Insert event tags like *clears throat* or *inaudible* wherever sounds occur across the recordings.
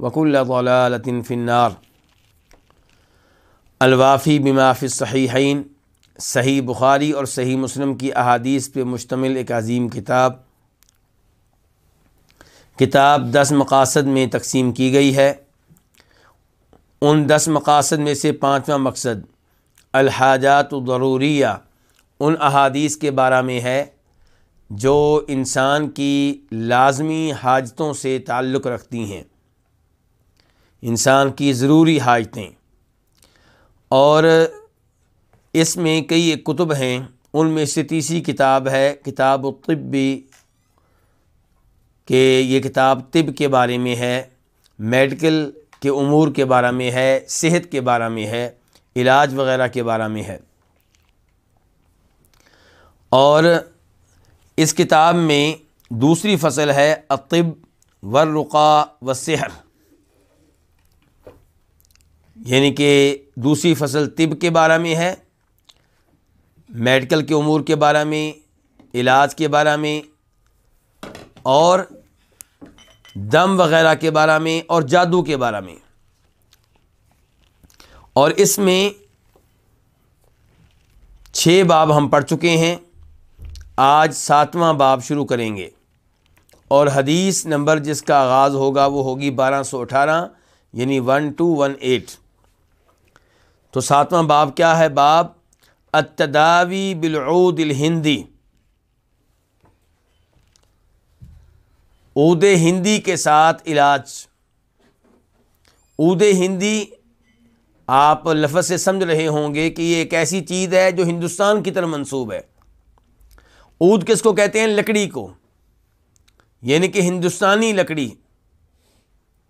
वकुल्लातिन फिनार अलवाफ़ी बिमाफ़ सहीहन सही बुखारी और सही मुस्लिम की अहादीस पर मुश्तमिल एक अजीम किताब किताब दस मकासद में तकसीम की गई है उन दस मकासद में से पाँचवा मकसद अलहाजात ज़रूरिया उन अहादीस के बारे में है जो इंसान की लाजमी हाजतों से ताल्लुक़ रखती हैं इंसान की ज़रूरी हाजतें और इसमें कई एक कुतुब हैं उनमें से तीसरी किताब है किताब तबी के ये किताब तिब के बारे में है मेडिकल के अमूर के बारे में है सेहत के बारे में है इलाज वगैरह के बारे में है और इस किताब में दूसरी फसल है अब व रुका व सहर यानी कि दूसरी फसल तिब के बारे में है मेडिकल के अमूर के बारे में इलाज के बारे में और दम वगैरह के बारे में और जादू के बारे में और इसमें छः बाब हम पढ़ चुके हैं आज सातवां बाब शुरू करेंगे और हदीस नंबर जिसका आगाज़ होगा वो होगी बारह सौ अठारह यानी वन टू वन एट तो सातवां बाब क्या है बाब अतदावी बिलऊदिल हिंदी ऊद हिंदी के साथ इलाज ऊद हिंदी आप लफ्ज़ से समझ रहे होंगे कि ये एक ऐसी चीज़ है जो हिंदुस्तान की तरह मंसूब है ऊद किसको कहते हैं लकड़ी को यानी कि हिंदुस्तानी लकड़ी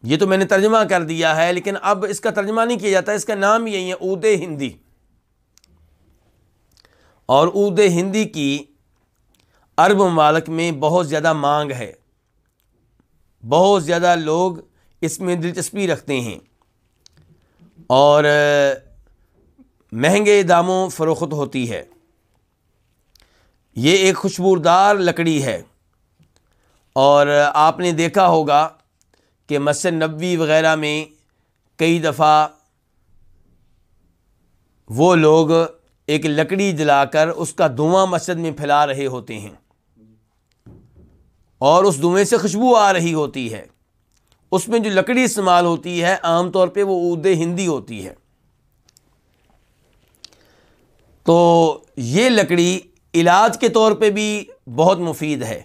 ये तो मैंने तर्जमा कर दिया है लेकिन अब इसका तर्जमा नहीं किया जाता इसका नाम यही है ऊद हिंदी और ऊद हिंदी की अरब ममालक में बहुत ज़्यादा मांग है बहुत ज़्यादा लोग इसमें दिलचस्पी रखते हैं और महंगे दामों फ़रोख्त होती है ये एक खुशबूदार लकड़ी है और आपने देखा होगा कि मस्जिद नबी वग़ैरह में कई दफ़ा वो लोग एक लकड़ी जलाकर उसका धुआँ मस्जिद में फैला रहे होते हैं और उस धुएँ से खुशबू आ रही होती है उसमें जो लकड़ी इस्तेमाल होती है आम तौर पे वो ऊद हिंदी होती है तो ये लकड़ी इलाज के तौर पे भी बहुत मुफीद है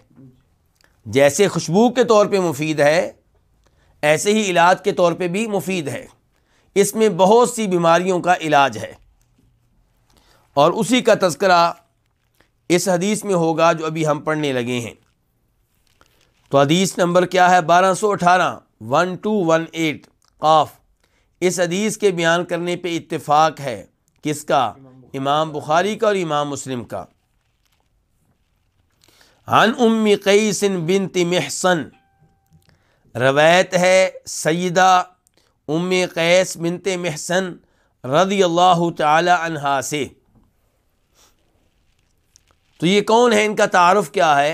जैसे खुशबू के तौर पे मुफीद है ऐसे ही इलाज के तौर पे भी मुफीद है इसमें बहुत सी बीमारियों का इलाज है और उसी का तस्करा इस हदीस में होगा जो अभी हम पढ़ने लगे हैं तो हदीस नंबर क्या है बारह सौ अठारह वन टू वन एट काफ इस हदीस के बयान करने पे इत्तेफाक है किसका इमाम बुखारी का और इमाम मुस्लिम का हन उम्मी कईसिन बिन तिमहसन रवायत है सैदा उम कैस मिनत महसन रदी अल्लाह तहा से तो ये कौन है इनका तारफ़ क्या है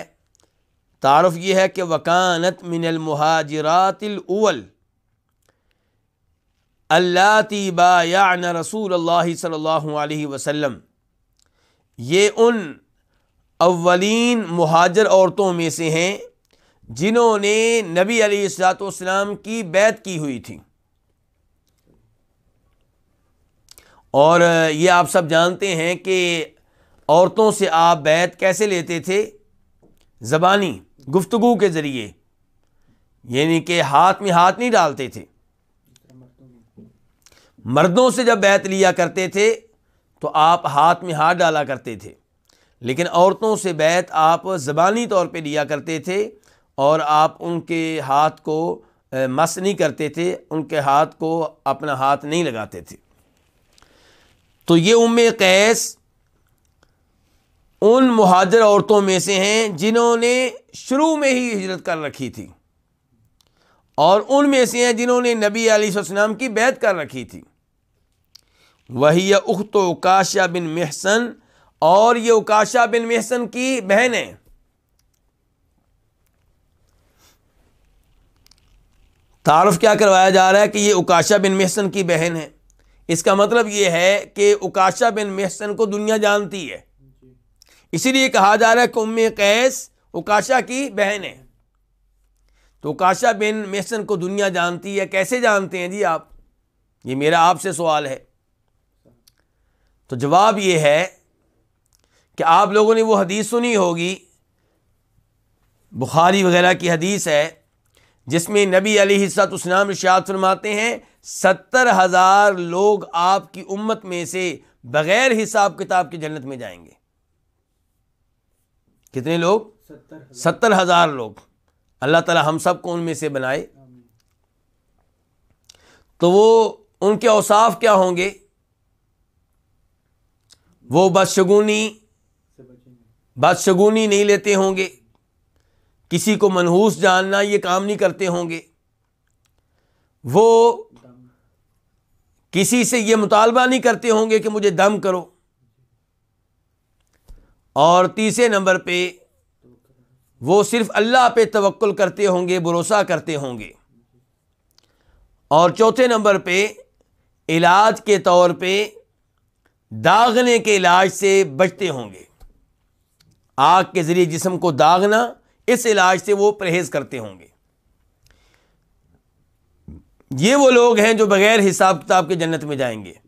तारफ़ यह है कि वकानत मिनलमहाजरातल अल्लाती बायान रसूल अल्लाह सल्लल्लाहु अलैहि ये उन अवलिन महाजर औरतों में से हैं जिन्होंने नबी अलीसलाम की बैत की हुई थी और ये आप सब जानते हैं कि औरतों से आप बैत कैसे लेते थे ज़बानी गुफ्तु के ज़रिए यानी कि हाथ में हाथ नहीं डालते थे मर्दों से जब बैत लिया करते थे तो आप हाथ में हाथ डाला करते थे लेकिन औरतों से बैत आप ज़बानी तौर पे लिया करते थे और आप उनके हाथ को मस नहीं करते थे उनके हाथ को अपना हाथ नहीं लगाते थे तो ये उम कैस उन महाजर औरतों में से हैं जिन्होंने शुरू में ही हिजरत कर रखी थी और उनमें से हैं जिन्होंने नबी आलीम की बैत कर रखी थी वही उख्त उकाशा बिन महसन और ये उकाशा बिन महसन की बहन है तारफ़ क्या करवाया जा रहा है कि ये उकाशा बिन महसन की बहन है इसका मतलब ये है कि उकाशा बिन मेहसन को दुनिया जानती है इसीलिए कहा जा रहा है कि उम्म कैस उकाशा की बहन है तो उकाशा बिन महसन को दुनिया जानती है कैसे जानते हैं जी आप ये मेरा आपसे सवाल है तो जवाब ये है कि आप लोगों ने वो हदीस सुनी होगी बुखारी वगैरह की हदीस है जिसमें नबी अली हिस्सतनाम शाद फरमाते हैं सत्तर हज़ार लोग आपकी उम्मत में से बग़ैर हिसाब किताब की जन्नत में जाएंगे कितने लोग सत्तर हज़ार लोग अल्लाह ताला हम सब को उनमें से बनाए तो वो उनके औसाफ क्या होंगे वो बदशगुनी बदशगुनी नहीं लेते होंगे किसी को मनहूस जानना ये काम नहीं करते होंगे वो किसी से ये मुतालबा नहीं करते होंगे कि मुझे दम करो और तीसरे नंबर पे वो सिर्फ़ अल्लाह पे तवक्ल करते होंगे भरोसा करते होंगे और चौथे नंबर पे इलाज के तौर पे दागने के इलाज से बचते होंगे आग के ज़रिए जिसम को दागना इस इलाज से वो परहेज़ करते होंगे ये वो लोग हैं जो बग़ैर हिसाब किताब के जन्नत में जाएंगे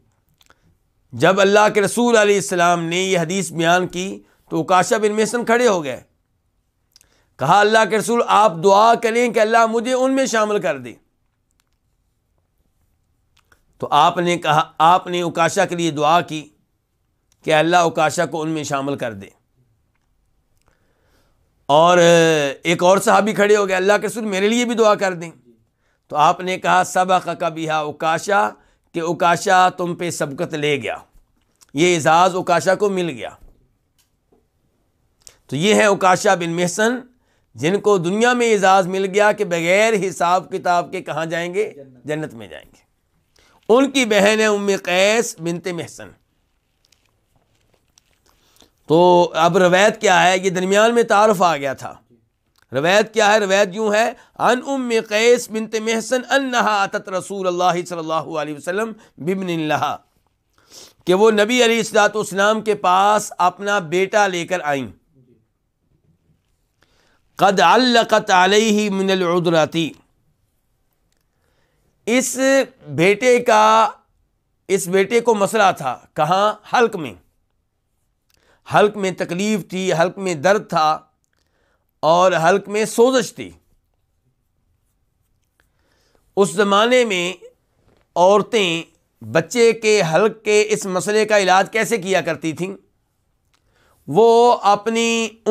जब अल्लाह के रसूल आसमाम ने यह हदीस बयान की तो काशा बिन मेसन खड़े हो गए कहा अल्लाह के रसूल आप दुआ करें कि अल्लाह मुझे उनमें शामिल कर दे तो आपने कहा आपने उकाशा के लिए दुआ की कि अल्लाह उकाशा को उनमें शामिल कर दे और एक और साहबी खड़े हो गए अल्लाह के सुन मेरे लिए भी दुआ कर दें तो आपने कहा सबक कबिहा उकाशा कि उकाशा तुम पे सबकत ले गया ये एजाज़ उकाशा को मिल गया तो ये है उकाशा बिन मेहसन जिनको दुनिया में एजाज़ मिल गया कि बग़ैर हिसाब किताब के कहाँ जाएंगे जन्नत में जाएंगे उनकी बहन है उम कैस बिनते मेहसन तो अब रवैत क्या है ये दरमियान में तारफ़ आ गया था रवैत क्या है रवैत यूँ है अन उम कैस बिनत महसन अन्नहा तत रसूल अल्लाह सल्लल्लाहु अलैहि वसल्लम बिबन कि वो नबी अलीसलातम के पास अपना बेटा लेकर आई कद अल्लकत ही मिनलदराती इस बेटे का इस बेटे को मसला था कहाँ हल्क में हल्क में तकलीफ़ थी हल्क में दर्द था और हल्क में सोजश थी उस ज़माने में औरतें बच्चे के हल्क के इस मसले का इलाज कैसे किया करती थीं वो अपनी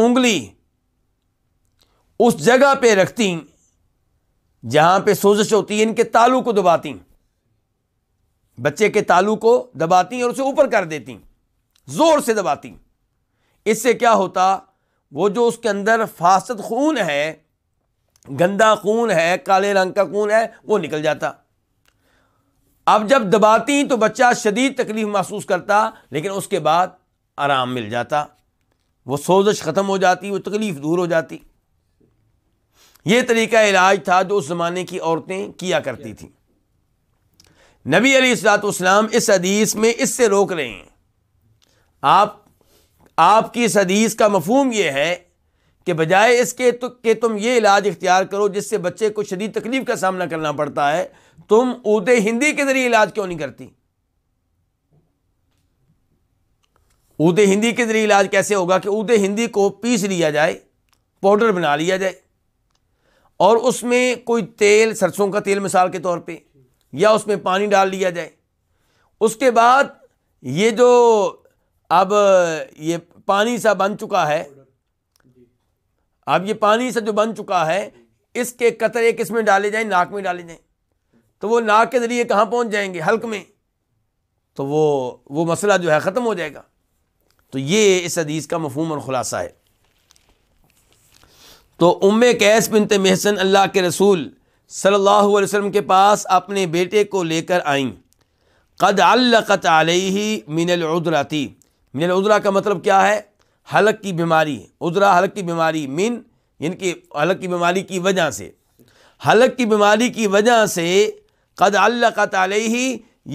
उंगली उस जगह पे रखती जहाँ पे सोजश होती है इनके तालू को दबाती बच्चे के तालू को दबाती और उसे ऊपर कर देती ज़ोर से दबाती इससे क्या होता वो जो उसके अंदर फासद खून है गंदा खून है काले रंग का खून है वो निकल जाता अब जब दबाती तो बच्चा शदीद तकलीफ़ महसूस करता लेकिन उसके बाद आराम मिल जाता वो सोजश ख़त्म हो जाती वो तकलीफ़ दूर हो जाती ये तरीका इलाज था जो उस ज़माने की औरतें किया करती थी नबी अली इस हदीस में इससे रोक रहे हैं आप आपकी इस हदीस का मफहम यह है कि बजाय इसके तो कि तुम ये इलाज इख्तियार करो जिससे बच्चे को शदीद तकलीफ का सामना करना पड़ता है तुम उदे हिंदी के ज़रिए इलाज क्यों नहीं करती उदे हिंदी के ज़रिए इलाज कैसे होगा कि उदे हिंदी को पीस लिया जाए पाउडर बना लिया जाए और उसमें कोई तेल सरसों का तेल मिसाल के तौर पे या उसमें पानी डाल लिया जाए उसके बाद ये जो अब ये पानी सा बन चुका है अब ये पानी सा जो बन चुका है इसके कतरे किस में डाले जाएं नाक में डाले जाए तो वो नाक के ज़रिए कहाँ पहुँच जाएंगे हल्क में तो वो वो मसला जो है ख़त्म हो जाएगा तो ये इस अदीज का मफहम और ख़ुलासा है तो उम्मे कैस बिनत महसन अल्लाह के रसूल सल्लल्लाहु अलैहि वसल्लम के पास अपने बेटे को लेकर आईं कद अल्लत आलही मिनलउदराती मिन उजरा का मतलब क्या है हलक की बीमारी उजरा हलक की बीमारी मीन इनकी हलक की बीमारी की वजह से हलक की बीमारी की वजह से कद अल्लाह का ताली ही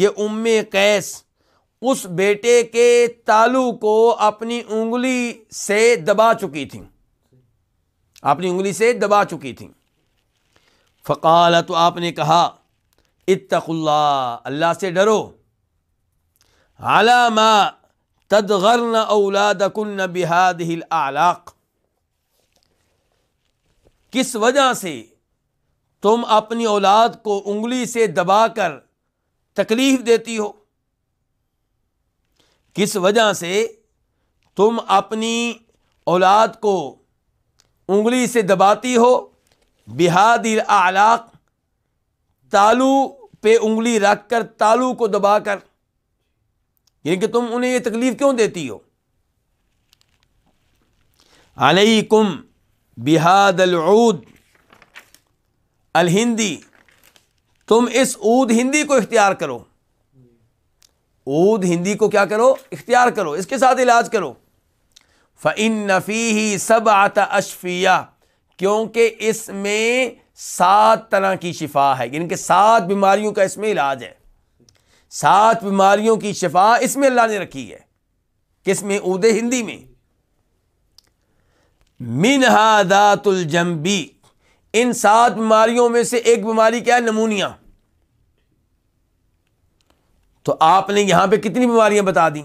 ये उम कैस उस बेटे के तालू को अपनी उंगली से दबा चुकी थी अपनी उंगली से दबा चुकी थी फ़काल तो आपने कहा इतकुल्ला अल्लाह से डरो आलामा तदगरन औलादकुन बिहाद हिल आलाक किस वजह से तुम अपनी औलाद को उंगली से दबाकर तकलीफ़ देती हो किस वजह से तुम अपनी औलाद को उंगली से दबाती हो बिहाद आलाक तालू पे उंगली रख कर तालू को दबाकर यानी कि तुम उन्हें ये तकलीफ़ क्यों देती हो कुम बिहाद अल हिंदी तुम इस ऊद हिंदी को इख्तियार करो ऊद हिंदी को क्या करो इख्तियार करो इसके साथ इलाज करो फ़िन नफ़ी ही सब आता अशफिया क्योंकि इसमें सात तरह की शिफा है यानी कि सात बीमारियों का इसमें इलाज है सात बीमारियों की शफा इसमें अल्लाह ने रखी है किस में उदे हिंदी में मिनहादातुलजम्बी इन सात बीमारियों में से एक बीमारी क्या है नमूनिया तो आपने यहां पे कितनी बीमारियां बता दी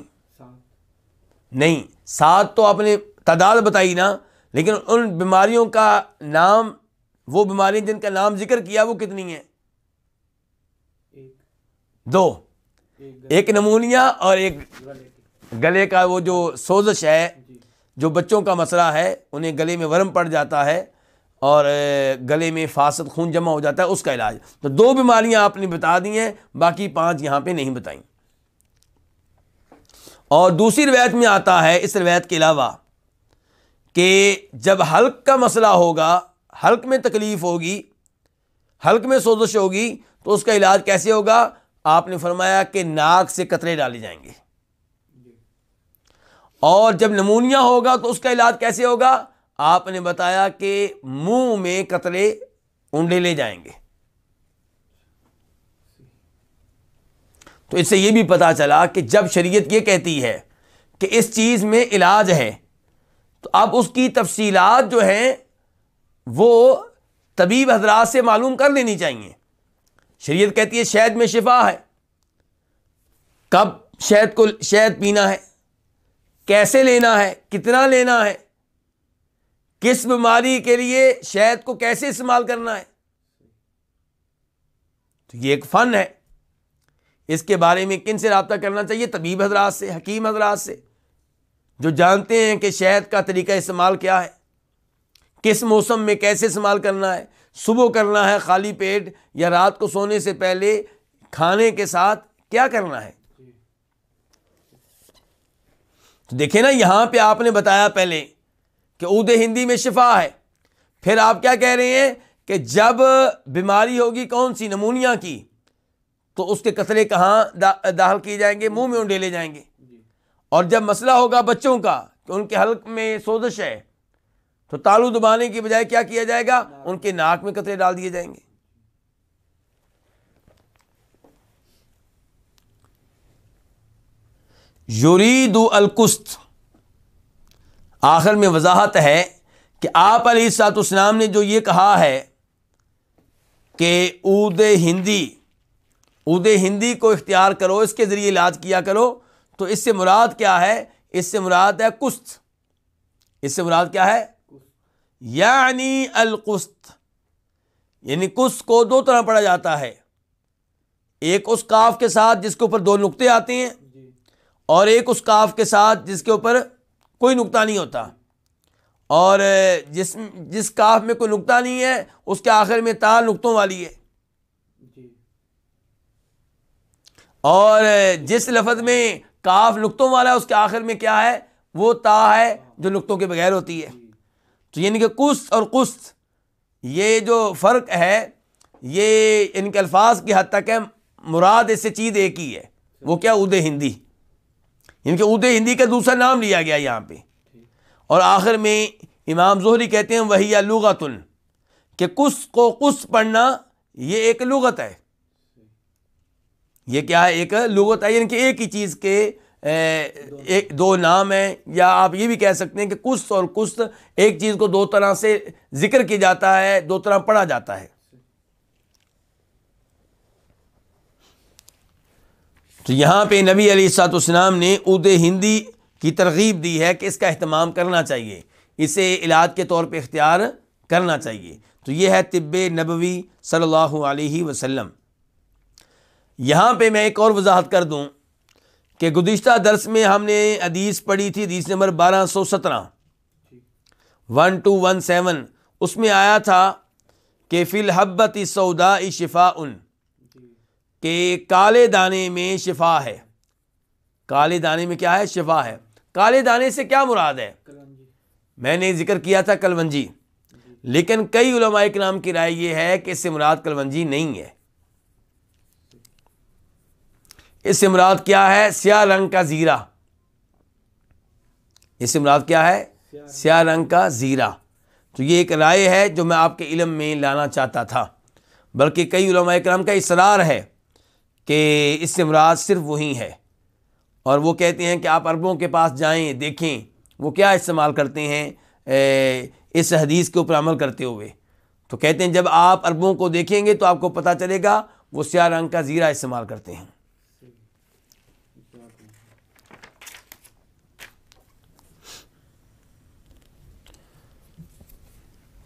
नहीं सात तो आपने तादाद बताई ना लेकिन उन बीमारियों का नाम वो बीमारी जिनका नाम जिक्र किया वो कितनी है दो एक नमूनिया और एक गले का वो जो सोजश है जो बच्चों का मसला है उन्हें गले में वर्म पड़ जाता है और गले में फासद खून जमा हो जाता है उसका इलाज तो दो बीमारियां आपने बता दी हैं बाकी पांच यहां पे नहीं बताई और दूसरी रवायत में आता है इस रवायत के अलावा कि जब हल्क का मसला होगा हल्क में तकलीफ़ होगी हल्क में सोजश होगी तो उसका इलाज कैसे होगा आपने फरमाया कि नाक से कतरे डाले जाएंगे और जब नमूनिया होगा तो उसका इलाज कैसे होगा आपने बताया कि मुंह में कतरे उंडे ले जाएंगे तो इससे यह भी पता चला कि जब शरीयत यह कहती है कि इस चीज़ में इलाज है तो अब उसकी तफसीलात जो हैं वो तबीब हजरात से मालूम कर लेनी चाहिए शरीयत कहती है शहद में शिफा है कब शहद को शहद पीना है कैसे लेना है कितना लेना है किस बीमारी के लिए शहद को कैसे इस्तेमाल करना है तो ये एक फ़न है इसके बारे में किन से रबता करना चाहिए तबीब हजरात से हकीम हजरात से जो जानते हैं कि शहद का तरीका इस्तेमाल क्या है किस मौसम में कैसे इस्तेमाल करना है सुबह करना है खाली पेट या रात को सोने से पहले खाने के साथ क्या करना है तो देखिए ना यहां पे आपने बताया पहले कि उदय हिंदी में शिफा है फिर आप क्या कह रहे हैं कि जब बीमारी होगी कौन सी नमूनिया की तो उसके कतरे कहाँ दा, दाखिल किए जाएंगे मुंह में उंडेले जाएंगे और जब मसला होगा बच्चों का कि उनके हल्क में सोजिश है तो तालू दबाने की बजाय क्या किया जाएगा उनके नाक में कतरे डाल दिए जाएंगे युरीदु अलकुस्त आखिर में वजाहत है कि आप अली अलीसातुस्लाम ने जो ये कहा है कि ऊद हिंदी ऊद हिंदी को इख्तियार करो इसके ज़रिए इलाज किया करो तो इससे मुराद क्या है इससे मुराद है कुस्त इससे मुराद क्या है यानी अलकुस्त यानी कुस को दो तरह पढ़ा जाता है एक उस काफ के साथ जिसके ऊपर दो नुकते आते हैं और एक उस काफ के साथ जिसके ऊपर कोई नुकता नहीं होता और जिस जिस काफ में कोई नुकता नहीं है उसके आखिर में ता नुकतों वाली है और जिस लफज में काफ नुकतों वाला है उसके आखिर में क्या है वो ता है जो नुकतों के बगैर होती है तो यानी कि कुस्त और कुस्त ये जो फ़र्क है ये इनके अल्फाज की हद तक है मुराद इससे चीज़ एक ही है वो क्या उदय हिंदी इनके उदय हिंदी का दूसरा नाम लिया गया यहाँ पे और आखिर में इमाम जोहरी कहते हैं वही लुगतुल कि कुस को कुस पढ़ना ये एक लुगत है ये क्या है एक लुगत है यानी कि एक ही चीज़ के एक दो नाम हैं या आप ये भी कह सकते हैं कि कुस्त और कुस्त एक चीज़ को दो तरह से जिक्र किया जाता है दो तरह पढ़ा जाता है तो यहाँ पे नबी अली सातुस्नाम ने उद हिंदी की तरगीब दी है कि इसका अहतमाम करना चाहिए इसे इलाज के तौर पे इख्तियार करना चाहिए तो यह है तिब नबी सल्लल्लाहु अलैहि वसल्लम यहाँ पे मैं एक और वजाहत कर दूँ कि गुज्त दर्स में हमने अदीस पढ़ी थी हदीस नंबर बारह सौ सत्रह वन टू वन सेवन उसमें आया था कि फ़िलहब्बत सौदा शिफा उन के काले दाने में शिफा है काले दाने में क्या है शिफा है काले दाने से क्या मुराद है मैंने जिक्र किया था कलवंजी लेकिन कई उलमा नाम की राय यह है कि इससे मुराद कलवंजी नहीं है इस मुराद क्या है स्या रंग का ज़ीरा इस मुराद क्या है स्या रंग का ज़ीरा तो ये एक राय है जो मैं आपके इलम में लाना चाहता था बल्कि कई कराम का इसरार है कि इस मुराद सिर्फ वही है और वो कहते हैं कि आप अरबों के पास जाएँ देखें वो क्या इस्तेमाल करते हैं ए, इस हदीस के ऊपर अमल करते हुए तो कहते हैं जब आप अरबों को देखेंगे तो आपको पता चलेगा वो स्या रंग का ज़ीरा इस्तेमाल करते हैं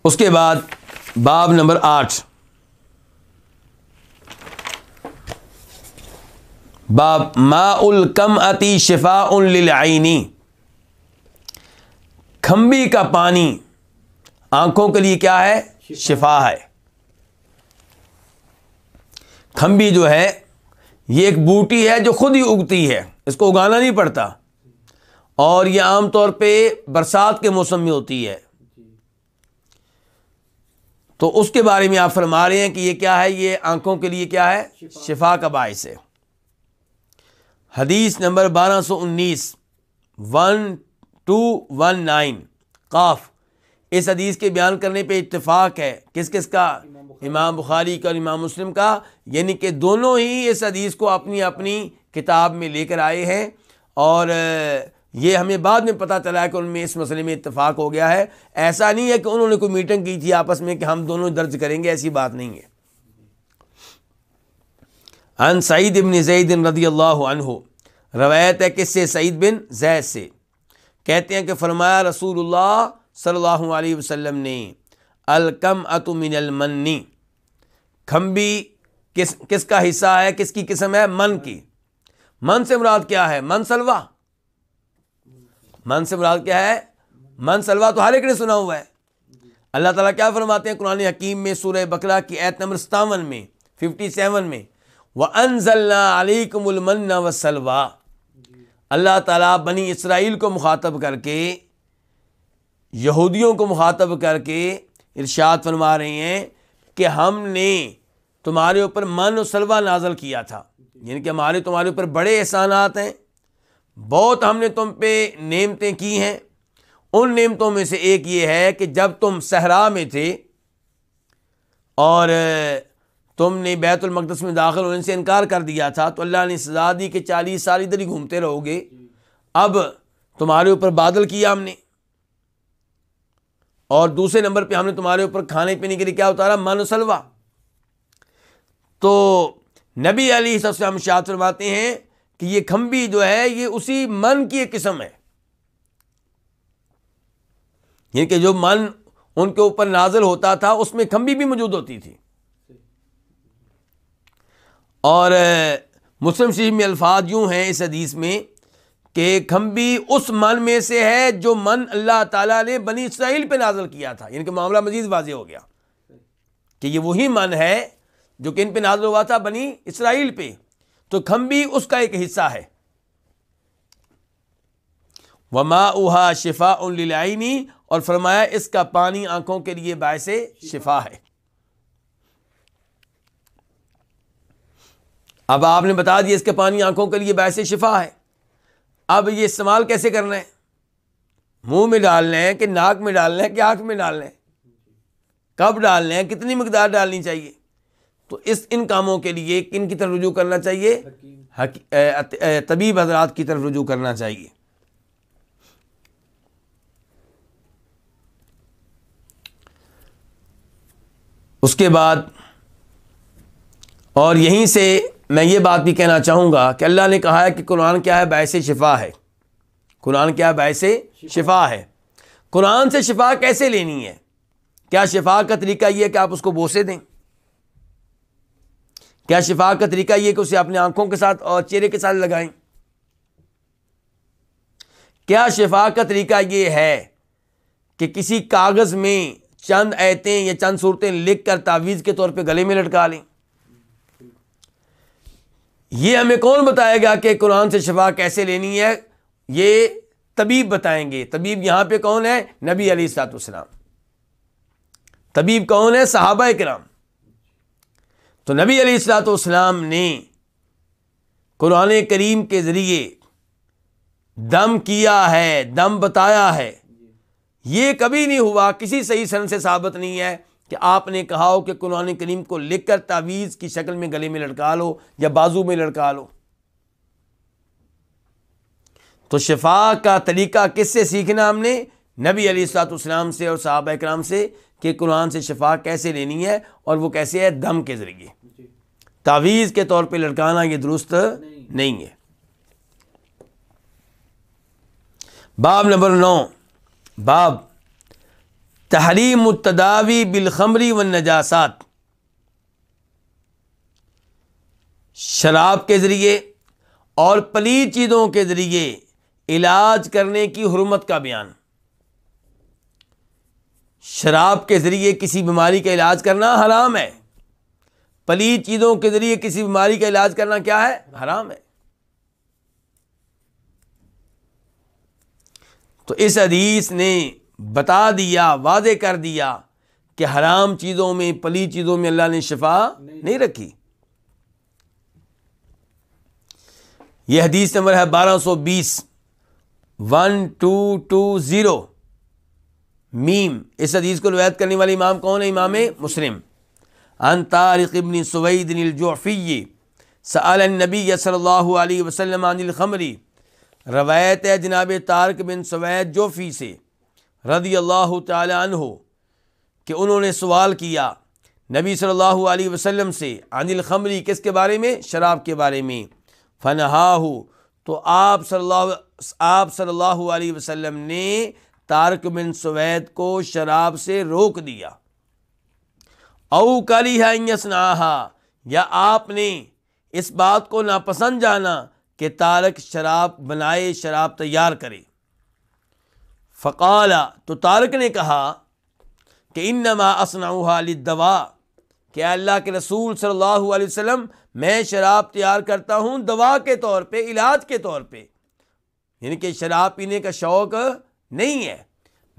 उसके बाद बाब नंबर आठ बाब उल कम अति शिफा उल उलआनी खम्बी का पानी आंखों के लिए क्या है शिफा, है खम्बी जो है ये एक बूटी है जो खुद ही उगती है इसको उगाना नहीं पड़ता और ये आमतौर पे बरसात के मौसम में होती है तो उसके बारे में आप फरमा रहे हैं कि ये क्या है ये आंखों के लिए क्या है शिफा, का बायस है हदीस नंबर बारह सौ उन्नीस वन टू वन नाइन काफ इस हदीस के बयान करने पर इतफ़ाक़ है किस किस का इमाम बुखारी का और इमाम मुस्लिम का यानी कि दोनों ही इस हदीस को अपनी अपनी किताब में लेकर आए हैं और ये हमें बाद में पता चला है कि उनमें इस मसले में इतफाक़ हो गया है ऐसा नहीं है कि उन्होंने कोई मीटिंग की थी आपस में कि हम दोनों दर्ज करेंगे ऐसी बात नहीं है अन सईद इबन जैदिन रदी अल्लाह रवायत है किससे सईद बिन जैद से कहते हैं कि फरमाया रसूलुल्लाह सल्लल्लाहु अलैहि वसल्लम ने अलकम अतुमिनमन्नी खम्बी किस किसका हिस्सा है किसकी किस्म है मन की मन से मुराद क्या है मन सलवा मन से मुराद क्या है मन सलवा तो हर एक ने सुना हुआ है अल्लाह ताला क्या फरमाते हैं कुरान हकीम में सूर बकरा की ऐत नंबर सतावन में फिफ्टी सेवन में व अनजल्लामन्ना व अल्लाह ताला बनी इसराइल को मुखातब करके यहूदियों को मुखातब करके इर्शाद फरमा रहे हैं कि हमने तुम्हारे ऊपर मन और सलवा नाजल किया था यानी कि हमारे तुम्हारे ऊपर बड़े एहसानात हैं बहुत हमने तुम पे नेमतें की हैं उन नेमतों में से एक ये है कि जब तुम सहरा में थे और तुमने बैतुलमक़दस में दाखिल होने से इनकार कर दिया था तो अल्लाह ने सजा दी कि चालीस साल इधर ही घूमते रहोगे अब तुम्हारे ऊपर बादल किया हमने और दूसरे नंबर पे हमने तुम्हारे ऊपर खाने पीने के लिए क्या उतारा मन तो नबी अली सबसे हम शाद हैं कि ये खम्बी जो है ये उसी मन की एक किस्म है कि जो मन उनके ऊपर नाजल होता था उसमें खम्बी भी मौजूद होती थी और मुस्लिम शरीफ में अल्फाज यूं हैं इस हदीस में कि खम्बी उस मन में से है जो मन अल्लाह ताला ने बनी इसराइल पे नाजल किया था यानी मामला मजीद वाजे हो गया कि ये वही मन है जो कि इन पे नाजल हुआ था बनी इसराइल पे तो भी उसका एक हिस्सा है वमा उहा शिफा उन उलआनी और फरमाया इसका पानी आंखों के लिए बायस शिफा है अब आपने बता दिया इसके पानी आंखों के लिए बायस शिफा है अब ये इस्तेमाल कैसे करना है मुंह में डालना है कि नाक में डालना है कि आंख में डालना है कब डालना है कितनी मकदार डालनी चाहिए तो इस इन कामों के लिए किन की तरफ रुजू करना चाहिए तबीब हजरात की तरफ रुजू करना चाहिए उसके बाद और यहीं से मैं ये बात भी कहना चाहूँगा कि अल्लाह ने कहा है कि कुरान क्या है बैस शिफा है कुरान क्या है बैस शिफा है कुरान से शिफा कैसे लेनी है क्या शिफा का तरीका ये है कि आप उसको बोसे दें क्या शिफा का तरीका यह कि उसे अपने आंखों के साथ और चेहरे के साथ लगाएं क्या शिफा का तरीका यह है कि किसी कागज़ में चंद आयतें या चंद सूरतें लिख कर तावीज़ के तौर पर गले में लटका लें यह हमें कौन बताएगा कि कुरान से शफा कैसे लेनी है ये तबीब बताएंगे तबीब यहां पे कौन है नबी अली सातुसलाम तबीब कौन है साहबा कराम तो नबी अलीसलाम ने कुरान करीम के ज़रिए दम किया है दम बताया है ये कभी नहीं हुआ किसी सही सन से साबित नहीं है कि आपने कहा हो कि कुरान करीम को लिखकर तावीज़ की शक्ल में गले में लड़का लो या बाजू में लड़का लो तो शिफा का तरीका किससे सीखना हमने नबी अली सलाम से और साहब कराम से कि कुरान से शफा कैसे लेनी है और वो कैसे है दम के ज़रिए तावीज़ के तौर पर लड़काना ये दुरुस्त नहीं।, नहीं है बाब नंबर नौ बाब तहरीम तदावी बिलखमरी व नजासात शराब के ज़रिए और पली चीज़ों के ज़रिए इलाज करने की हरमत का बयान शराब के ज़रिए किसी बीमारी का इलाज करना हराम है पली चीज़ों के ज़रिए किसी बीमारी का इलाज करना क्या है हराम है तो इस हदीस ने बता दिया वादे कर दिया कि हराम चीज़ों में पली चीज़ों में अल्लाह ने शफा नहीं, नहीं रखी यह हदीस नंबर है बारह सौ बीस वन टू टू ज़ीरो मीम इस अदीज़ को रवायत करने वाले इमाम कौन है इमाम मुस्लिम अन तारिक इबन सवैदनजोफ़ी सलनबी सल्ला वसलम अनिलखमरी रवायत है जनाब तारक बिन सवैद जोफ़ी से रदी अल्लाह तहो कि उन्होंने सवाल किया नबी सल्लल्लाहु अलैहि वसल्लम से अनिल खमरी किसके बारे में शराब के बारे में फ़नहा हो तो आप सल्लल्लाहु आप सल्लल्लाहु अलैहि वसल्लम ने तारक बिन सवैद को शराब से रोक दिया औ करी है यसनाहा या आपने इस बात को नापसंद जाना कि तारक शराब बनाए शराब तैयार करे फ़काला तो तारक ने कहा कि इन नमा असनाहाली दवा कि अल्लाह के रसूल सल्लल्लाहु अलैहि वसल्लम मैं शराब तैयार करता हूँ दवा के तौर पे इलाज के तौर पे यानी कि शराब पीने का शौक़ नहीं है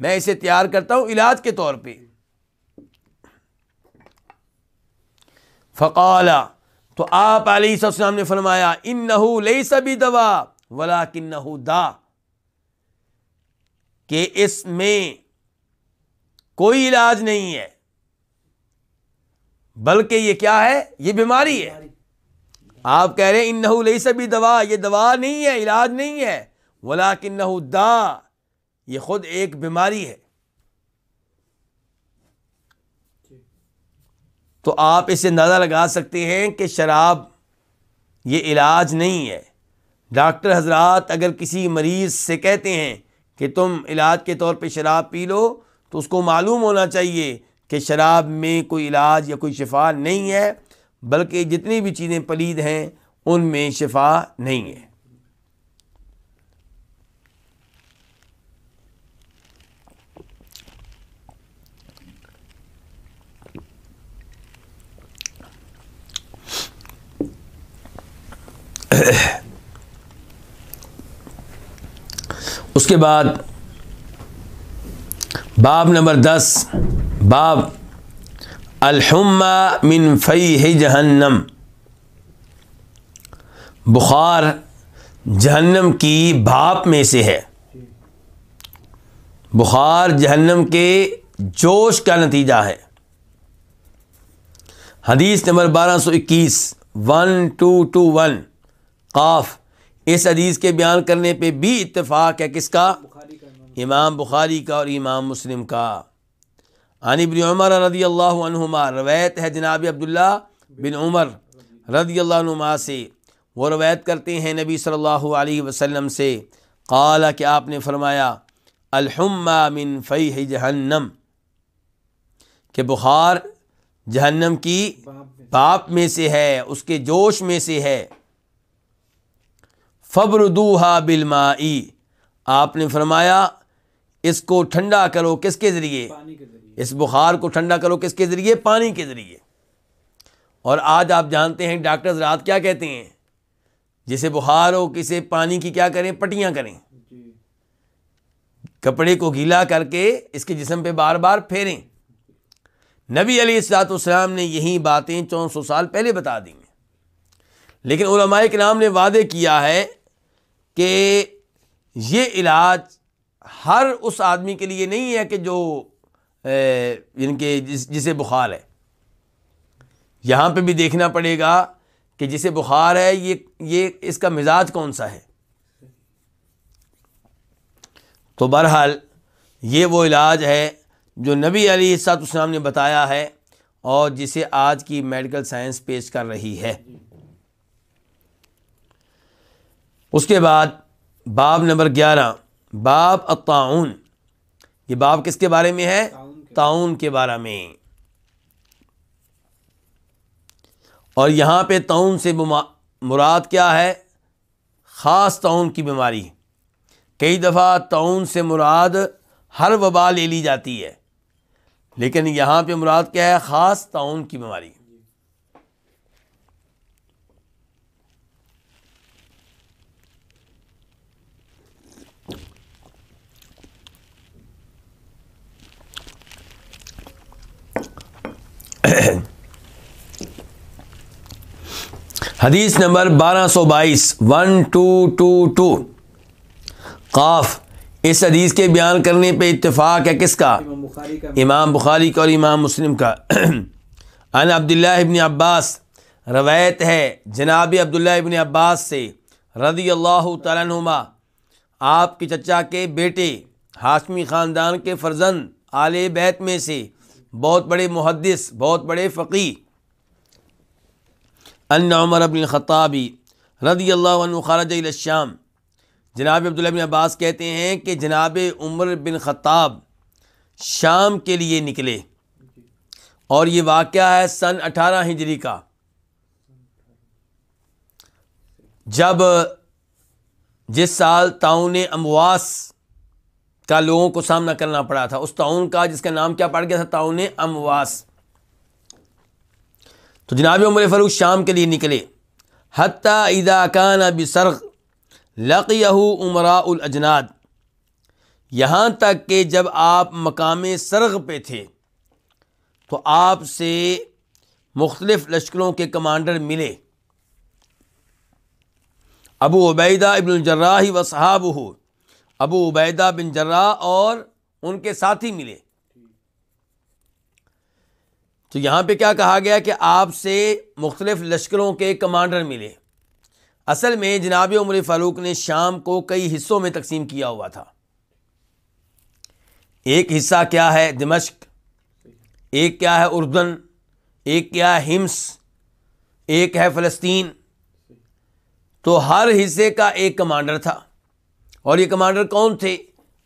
मैं इसे तैयार करता हूं इलाज के तौर पे फ़काला तो आप आलम ने फरमाया इन नहू ले सभी दवा वला किन नहू दा कि इसमें कोई इलाज नहीं है बल्कि ये क्या है ये बीमारी है आप कह रहे हैं इन नहू ले सभी दवा ये दवा नहीं है इलाज नहीं है वला किन नहू दा ये खुद एक बीमारी है तो आप इसे अंदाज़ा लगा सकते हैं कि शराब ये इलाज नहीं है डॉक्टर हजरात अगर किसी मरीज़ से कहते हैं कि तुम इलाज के तौर पे शराब पी लो तो उसको मालूम होना चाहिए कि शराब में कोई इलाज या कोई शिफा नहीं है बल्कि जितनी भी चीज़ें पलीद हैं उनमें शिफा नहीं है *coughs* उसके बाद बाब नंबर दस बाब अलहुम्मा मिन है जहन्नम बुखार जहन्नम की भाप में से है बुखार जहन्नम के जोश का नतीजा है हदीस नंबर बारह सौ इक्कीस वन टू टू वन काफ इस अदीज़ के बयान करने पर भी इत्तेफाक है किसका इमाम बुखारी का और इमाम मुस्लिम का अनिबिन उमर रदी अल्लाहमा रवैत है जनाब अब्दुल्ला बिन उमर रदी अल्लाहमा से वो रवायत करते हैं नबी सल्लल्लाहु अलैहि वसल्लम से काला कि आपने फरमाया अलहम्मा मिन फ़ी जहन्नम के बुखार जहन्नम की बाप में से है उसके जोश में से है फ़बरदूहा बिलमाई आपने फरमाया इसको ठंडा करो किसके ज़रिए इस बुखार को ठंडा करो किसके ज़रिए पानी के ज़रिए और आज आप जानते हैं डॉक्टर्स रात क्या कहते हैं जिसे बुखार हो किसे पानी की क्या करें पटियाँ करें कपड़े को गीला करके इसके जिसम पे बार बार फेरें नबी अली सलाम ने यही बातें सौ साल पहले बता दी लेकिन उलमाए के नाम ने वादे किया है कि ये इलाज हर उस आदमी के लिए नहीं है कि जो इनके जिस जिसे बुखार है यहाँ पे भी देखना पड़ेगा कि जिसे बुखार है ये ये इसका मिजाज कौन सा है तो बहरहाल ये वो इलाज है जो नबी अली सातम ने बताया है और जिसे आज की मेडिकल साइंस पेश कर रही है उसके बाद बाब नंबर ग्यारह बाब अताउन ये बाब किसके बारे में है ताउन के बारे में और यहाँ पे ताउन से मुराद क्या है ख़ास ताउन की बीमारी कई दफ़ा ताउन से मुराद हर वबा ले ली जाती है लेकिन यहाँ पे मुराद क्या है ख़ास ताउन की बीमारी हदीस नंबर 1222 वन टू टू टू काफ इस हदीस के बयान करने पे इत्तेफाक है किसका इमाम बुखारी का और इमाम मुस्लिम का *clears throat* अन अब्दुल्ला इबन अब्बास रवायत है जनाब अब्दुल्ला इबन अब्बास से रदी अल्लाह तुमा आपके चचा के बेटे हाशमी ख़ानदान के फर्जंद आले बैत में से बहुत बड़े मुहदस बहुत बड़े फ़कीर अन अबिन ख़ताबी रदी अल्लाह शाम जनाब अब्दुल्ला अब्बास कहते हैं कि जनाब उमर बिन ख़ताब शाम के लिए निकले और ये वाक़ है सन अठारह हिजरी का जब जिस साल ताउन अमवास का लोगों को सामना करना पड़ा था उस ताउन का जिसका नाम क्या पड़ गया था ताउन अमवास तो जनाब उमर फ़रूक शाम के लिए निकले हती लक़ यहू उमरा उजनाद यहाँ तक कि जब आप मकाम सरग पे थे तो आपसे मुख्तलिफ़ लश्करों के कमांडर मिले अबू उबैदा इबन ही व सहाब अबू उबैदा बिन जर्रा और उनके साथी मिले तो यहाँ पे क्या कहा गया कि आपसे मुख्तलिफ लश्करों के कमांडर मिले असल में जनाब उमर फ़ारूक ने शाम को कई हिस्सों में तकसीम किया हुआ था एक हिस्सा क्या है दमश्क एक क्या है उर्दन एक क्या है हिम्स एक है फ़लस्तीन तो हर हिस्से का एक कमांडर था और ये कमांडर कौन थे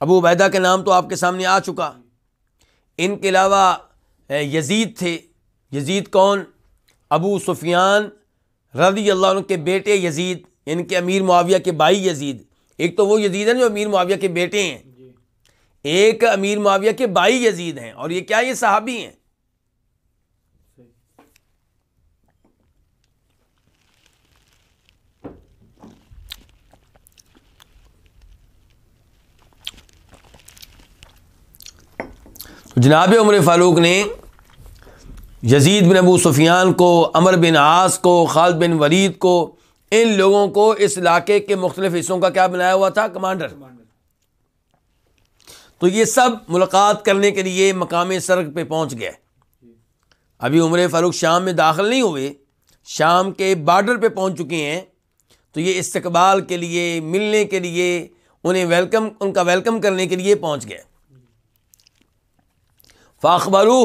अबू उबैदा के नाम तो आपके सामने आ चुका इनके अलावा यजीद थे यजीद कौन अबू सुफियान रजी अल्लाह के बेटे यजीद यानी कि अमीर माविया के भाई यजीद एक तो वो यजीद हैं जो अमीर माविया के बेटे हैं एक अमीर माविया के भाई यजीद हैं और ये क्या ये सहाबी हैं जनाब उमर फ़ारूक ने यजीद बिन अबू सुफियान को अमर बिन आस को खालद बिन वरीद को इन लोगों को इस इलाके के मुख्तलिफ हिस्सों का क्या बनाया हुआ था कमांडर तो ये सब मुलाकात करने के लिए मकामी सड़क पे पहुंच गए अभी उमर फ़ारूक शाम में दाखिल नहीं हुए शाम के बार्डर पे पहुंच चुके हैं तो ये इस्तकबाल के लिए मिलने के लिए उन्हें वेलकम उनका वेलकम करने के लिए पहुंच गए फ़ाखबरू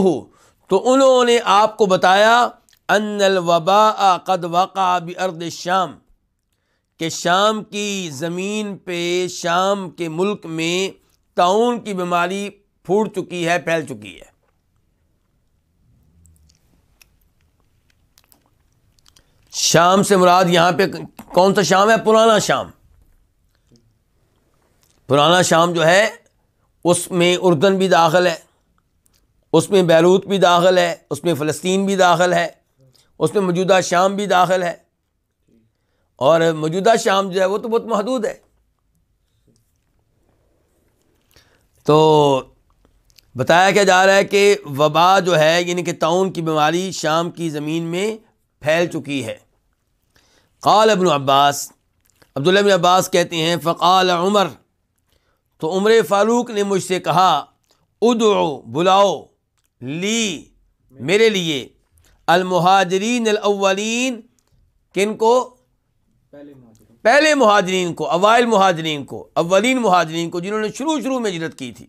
तो उन्होंने आपको बताया अनलवबा कद वक़ा बर्द शाम के शाम की ज़मीन पर शाम के मुल्क में ताउन की बीमारी फूट चुकी है फैल चुकी है शाम से मुराद यहाँ पे कौन सा शाम है पुराना शाम पुराना शाम जो है उसमें उर्दन भी दाखिल है उसमें बैरूत भी दाखिल है उसमें फ़लस्तीन भी दाखिल है उसमें मौजूदा शाम भी दाखिल है और मौजूदा शाम जो है वो तो बहुत महदूद है तो बताया क्या जा रहा है कि वबा जो है यानी कि ताउन की बीमारी शाम की ज़मीन में फैल चुकी है काल अबन अब्बास अब्दुल्ला बिन अब्बास कहते हैं फ़काल उमर तो उम्र फ़ारूक ने मुझसे कहा उदो बुलाओ ली मेरे लिए अलमहाजरीन अलवलिन किन को पहले महाजरीन को अवाइल महाजरीन को अवलिन महाजरीन को जिन्होंने शुरू शुरू में हिजरत की थी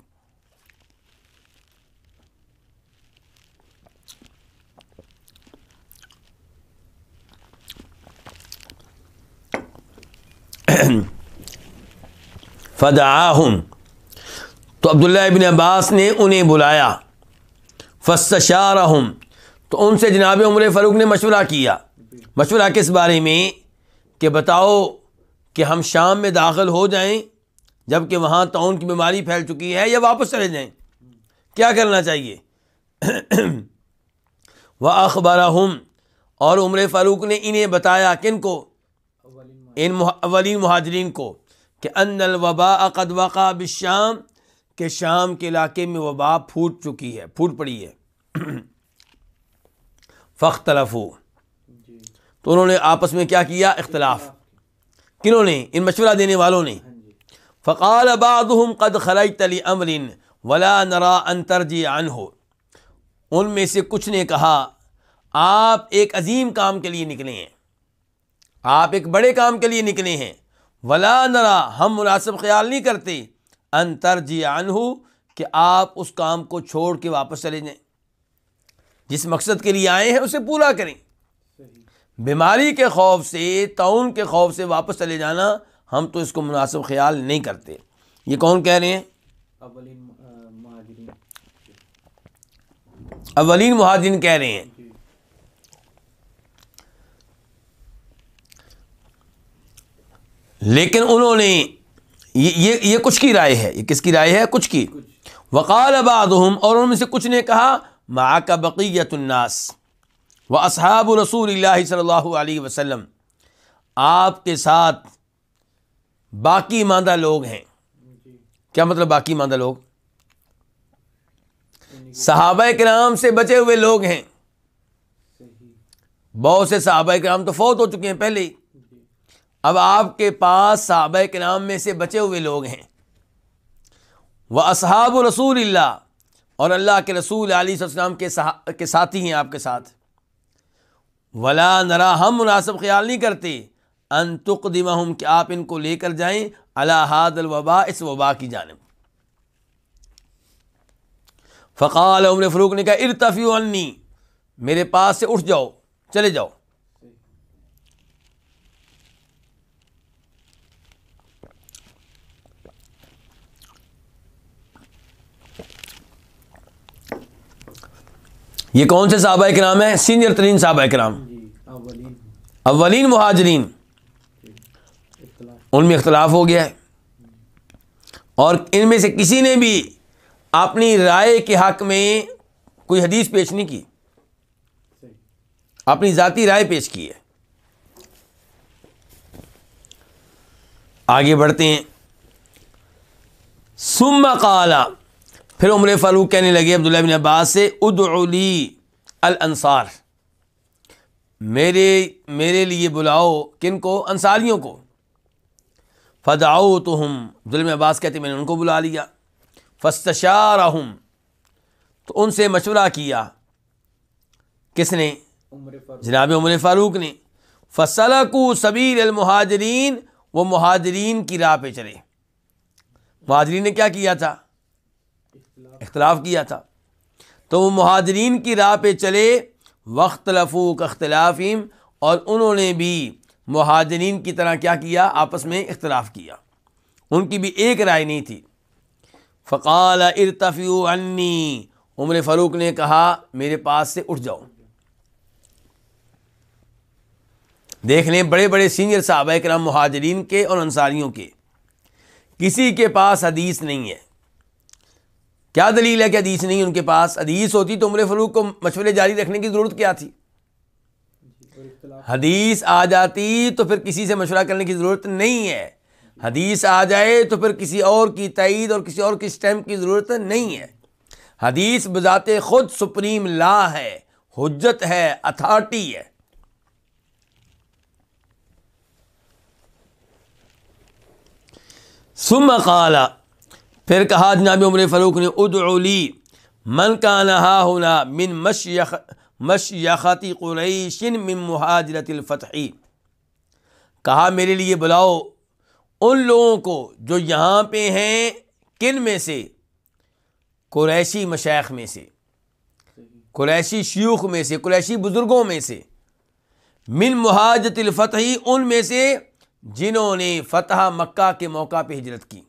*clears throat* फ़दाहम तो अब्दुल्ला अबिन अब्बास ने उन्हें बुलाया फस्शारहम तो उनसे जनाब उमर फरूक ने मशवरा किया मशवरा किस बारे में कि बताओ कि हम शाम में दाखिल हो जाएं जबकि वहाँ तो उनकी बीमारी फैल चुकी है या वापस चले जाएं क्या करना चाहिए व अखबार हम और उम्र फ़ारूक ने इन्हें बताया किन को इन अवलिन महाजरीन को कि अनल वबा अकद वक़ा कि शाम के इलाके में वबा फूट चुकी है फूट पड़ी है फ़ख्तलफ़ तो उन्होंने आपस में क्या किया इख्तलाफ किनों ने इन मशवरा देने वालों ने फ़काल बादम कद खलाई तली अमरिन वला नरा अंतर जी अन हो उनमें से कुछ ने कहा आप एक अजीम काम के लिए निकले हैं आप एक बड़े काम के लिए निकले हैं वला नरा हम मुनासिब ख्याल नहीं करते तर जी आन हो कि आप उस काम को छोड़ के वापस चले जाएं जिस मकसद के लिए आए हैं उसे पूरा करें बीमारी के खौफ से ताउन के खौफ से वापस चले जाना हम तो इसको मुनासिब ख्याल नहीं करते ये कौन कह रहे हैं अवलिन महाजरीन कह रहे हैं लेकिन उन्होंने ये ये कुछ की राय है ये किसकी राय है कुछ की वक़ाल बादम और उनमें से कुछ ने कहा माँ का बक़ीतनास व असहाब रसूल सल्ला वसम आपके साथ बाकी मादा लोग हैं क्या मतलब बाकी मादा लोग के कराम से बचे हुए लोग हैं बहुत से सहाबा कराम तो फौत हो चुके हैं पहले ही अब आपके पास साहब के नाम में से बचे हुए लोग हैं वह असहाब रसूल और अल्लाह के रसूल आलिम के सा, के साथी हैं आपके साथ वला नरा हम मुनासब ख्याल नहीं करते अन दिमा हम कि आप इनको लेकर जाए अलाहाद वबा इस वबा की जानब फ़काल उमर फ़रूक ने कहा इरतफ्यू अन्नी मेरे पास से उठ जाओ चले जाओ ये कौन से साहबा कराम है सीनियर तरीन साहबा के नाम अवलिन महाजरीन उनमें इख्तलाफ हो गया है और इनमें से किसी ने भी अपनी राय के हक में कोई हदीस पेश नहीं की अपनी जाति राय पेश की है आगे बढ़ते हैं सुम काला फिर उमर फ़ारूक कहने लगे अब्दुल्ला बिन अब्बास से उदली अनसार मेरे मेरे लिए बुलाओ किन को अंसारियों को फ़दाओ तो हम जुल्म अब्बास कहते मैंने उनको बुला लिया फस्तशार हम तो उनसे मशवरा किया किसने जनाब उमर फ़ारूक ने फसलकू सबीर अलमहाजरीन वो महाजरीन की राह पे चले महाजरीन ने क्या किया था इख्तलाफ किया था तो वो महाजरीन की राह पे चले वख्तलफूक अख्तलाफीम और उन्होंने भी महाजरीन की तरह क्या किया आपस में इख्तलाफ किया उनकी भी एक राय नहीं थी फ़काल इरतफ़ी अन्नी उम्र फ़ारूक ने कहा मेरे पास से उठ जाओ देख लें बड़े बड़े सीनियर साहब कराम महाजरीन के और अंसारियों के किसी के पास हदीस नहीं है क्या दलील है कि हदीस नहीं उनके पास हदीस होती तो उम्र फलूक को मशवरे जारी रखने की ज़रूरत क्या थी हदीस आ जाती तो फिर किसी से मशवरा करने की ज़रूरत नहीं है हदीस आ जाए तो फिर किसी और की तइद और किसी और की स्टैम्प की ज़रूरत नहीं है हदीस बजात खुद सुप्रीम ला है हजत है अथॉरिटी है सुम खाला फिर कहा जनाब उमर फरूक ने उदली मन का नहा होना मिन मश यख मश यखती कुरैशन मिन महाजरतफ़ी कहा मेरे लिए बुलाओ उन लोगों को जो यहाँ पे हैं किन में से कुरैशी मशाख में से कुरैशी शयूख में से कुरैशी बुज़ुर्गों में से मिन महाजतफ़ी उन में से जिन्होंने फ़तह मक्का के मौका पे हिजरत की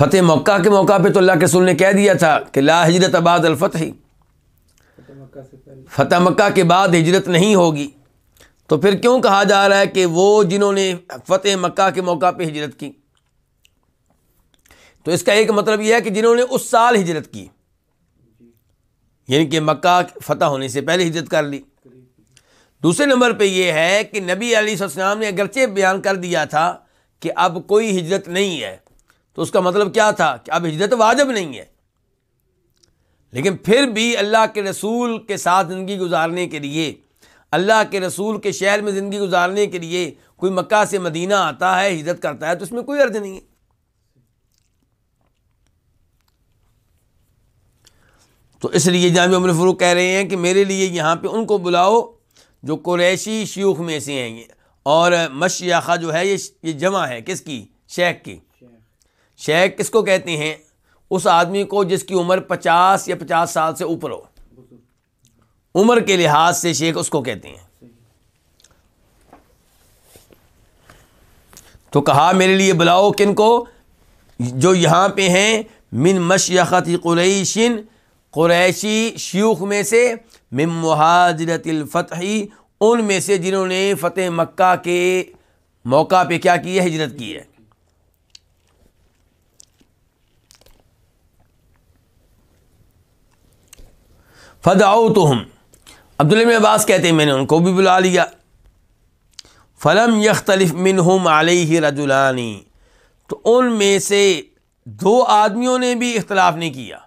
फ़तेह मक्का के मौका पे तो अल्लाह के रसूल ने कह दिया था कि ला हिजरत आबाद अलफ़तः फ़तेह मक्का के बाद हिजरत नहीं होगी तो फिर क्यों कहा जा रहा है कि वो जिन्होंने फ़तेह मक्का के मौका पे हजरत की तो इसका एक मतलब यह है कि जिन्होंने उस साल हिजरत की यानी कि मक्का फतेह होने से पहले हिजरत कर ली दूसरे नंबर पे यह है कि नबी अली ने अगरचे बयान कर दिया था कि अब कोई हिजरत नहीं है तो उसका मतलब क्या था कि अब हिजरत वाजब नहीं है लेकिन फिर भी अल्लाह के रसूल के साथ ज़िंदगी गुजारने के लिए अल्लाह के रसूल के शहर में ज़िंदगी गुजारने के लिए कोई मक्का से मदीना आता है हिजरत करता है तो इसमें कोई अर्ज नहीं है तो इसलिए जाम उमर फ़रूक कह रहे हैं कि मेरे लिए यहाँ पर उनको बुलाओ जो कुरैशी शीख में से हैं और मशयाखा जो है ये ये जमा है किसकी शेख की शह किसको कहते हैं उस आदमी को जिसकी उम्र पचास या पचास साल से ऊपर हो उम्र के लिहाज से शेख उसको कहते हैं तो कहा मेरे लिए बुलाओ किन को जो यहाँ पे हैं मिन मशयत कुरैशिन कुरैशी शीख़ में से मिन महाजरतफ़ी उनमें से जिन्होंने फ़तेह मक्का के मौका पे क्या किया है हिजरत की है फ़दाओ तो हम अब्दुल अब्बास कहते हैं मैंने उनको भी बुला लिया फ़लम यख्तलफ मिन हम ही रजुलानी तो उनमें से दो आदमियों ने भी इख्तलाफ नहीं किया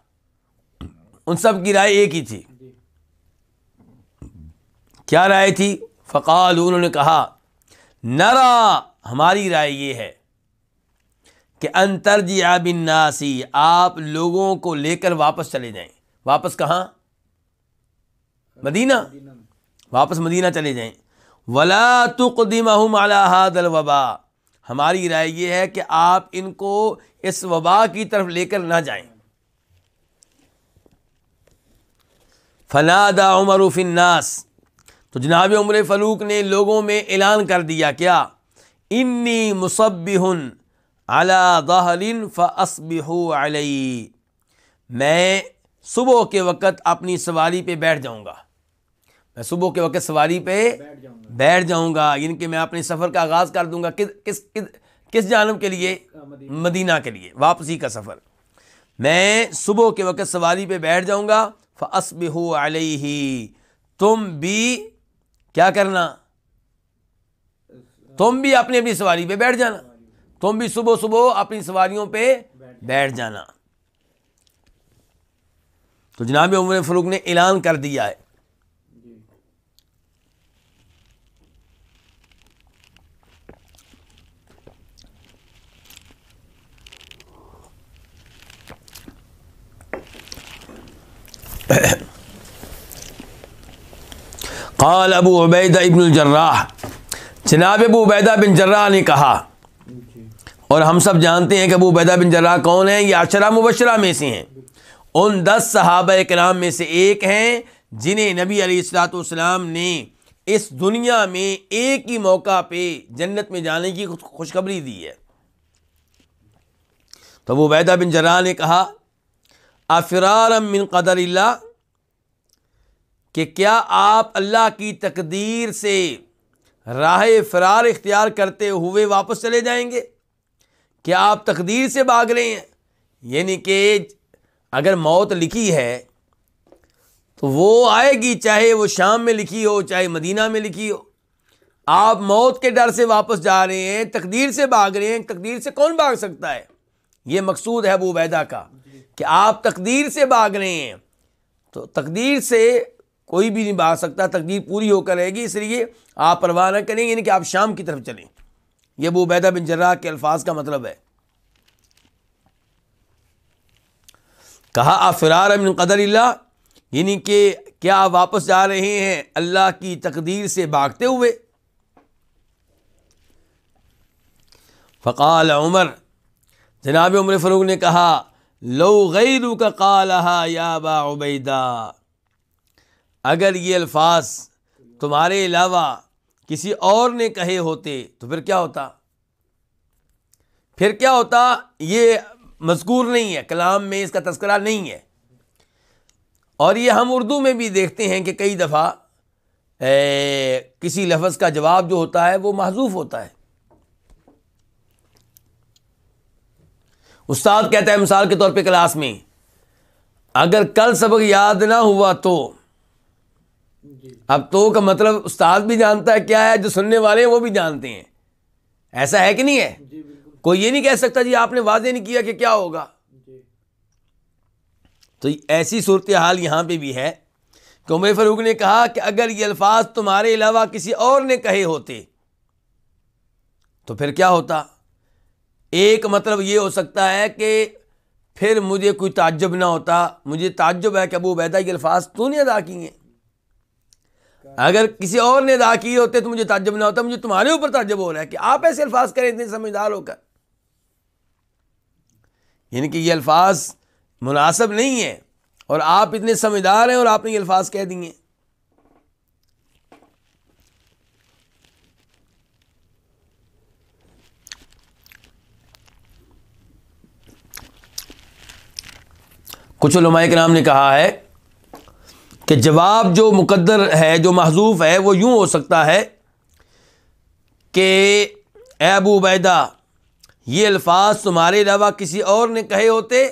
उन सब की राय एक ही थी क्या राय थी फ़काल उन्होंने कहा नरा हमारी राय ये है कि अंतरजिया नासी आप लोगों को लेकर वापस चले जाएं वापस कहाँ मदीना वापस मदीना चले जाएं वला तुकदम अलाहादल वबा हमारी राय यह है कि आप इनको इस वबा की तरफ लेकर ना जाएं फनादा उमर फिन्नास तो जनाब उमर फ़लूक ने लोगों में ऐलान कर दिया क्या इन्नी मुसबिहन अला दहरिन फ़सबिहु अलई मैं सुबह के वक़्त अपनी सवारी पे बैठ जाऊंगा मैं सुबह के वक्त सवारी पे बैठ जाऊंगा यानी कि मैं अपने सफ़र का आगाज़ कर दूंगा किस किस किस किस जानब के लिए मदीना, के लिए वापसी का सफ़र मैं सुबह के वक्त सवारी पे बैठ जाऊंगा फसब हो ही तुम भी क्या करना तुम भी अपनी अपनी सवारी पे बैठ जाना तुम भी सुबह सुबह अपनी सवारियों पे बैठ जाना तो जनाब उमर फलूक ने ऐलान कर दिया है *coughs* काल अबू उबैदा इबन जर्राह जनाब अबू उबैदा बिन जर्राह ने कहा और हम सब जानते हैं कि अबू उबैदा बिन जर्राह कौन हैं ये आशरा मुबशरा में से हैं उन दस सहाब कराम में से एक हैं जिन्हें नबी अलीसलाम ने इस दुनिया में एक ही मौका पे जन्नत में जाने की खुशखबरी दी है तो वो वैदा बिन जरा ने कहा अफरार मिन कदर कि क्या आप अल्लाह की तकदीर से राह फ़रार इख्तियार करते हुए वापस चले जाएंगे क्या आप तकदीर से भाग रहे हैं यानी कि अगर मौत लिखी है तो वो आएगी चाहे वो शाम में लिखी हो चाहे मदीना में लिखी हो आप मौत के डर से वापस जा रहे हैं तकदीर से भाग रहे हैं तकदीर से कौन भाग सकता है ये मकसूद है अबू वैदा का कि आप तकदीर से भाग रहे हैं तो तकदीर से कोई भी नहीं भाग सकता तकदीर पूरी होकर रहेगी इसलिए आप परवाह न करेंगे यानी कि आप शाम की तरफ चलें यह वो बैदा बिन जर्रा के अल्फाज का मतलब है कहा आप फिरार अमिन कदर यानी कि क्या आप वापस जा रहे हैं अल्लाह की तकदीर से भागते हुए फ़काल उमर जनाब उमर फ़रूक ने कहा लो गैरू का कालहा या बाबैदा अगर ये अल्फाज तुम्हारे अलावा किसी और ने कहे होते तो फिर क्या होता फिर क्या होता ये मजकूर नहीं है कलाम में इसका तस्करा नहीं है और ये हम उर्दू में भी देखते हैं कि कई दफ़ा किसी लफ्ज़ का जवाब जो होता है वो महजूफ़ होता है उस्ताद कहता है मिसाल के तौर पे क्लास में अगर कल सबक याद ना हुआ तो अब तो का मतलब उस्ताद भी जानता है क्या है जो सुनने वाले हैं वो भी जानते हैं ऐसा है कि नहीं है कोई ये नहीं कह सकता जी आपने वादे नहीं किया कि क्या होगा तो ऐसी सूरत हाल यहां पे भी है कि उमर फरूक ने कहा कि अगर ये अल्फाज तुम्हारे अलावा किसी और ने कहे होते तो फिर क्या होता एक मतलब ये हो सकता है कि फिर मुझे कोई ताज्जुब ना होता मुझे ताज्जुब है कि अबू उबैदा के अल्फाज तूने अदा किए अगर किसी और ने अदा किए होते तो मुझे ताज्जुब ना होता मुझे तुम्हारे ऊपर ताज्जुब हो रहा है कि आप ऐसे अल्फाज करें इतने समझदार होकर यानी कि ये अल्फाज मुनासिब नहीं है और आप इतने समझदार हैं और आपने ये अल्फाज कह दिए कुछ लमाए के नाम ने कहा है कि जवाब जो मुकद्दर है जो महजूफ है वो यूँ हो सकता है कि एबू बैदा ये अल्फाज तुम्हारे अलावा किसी और ने कहे होते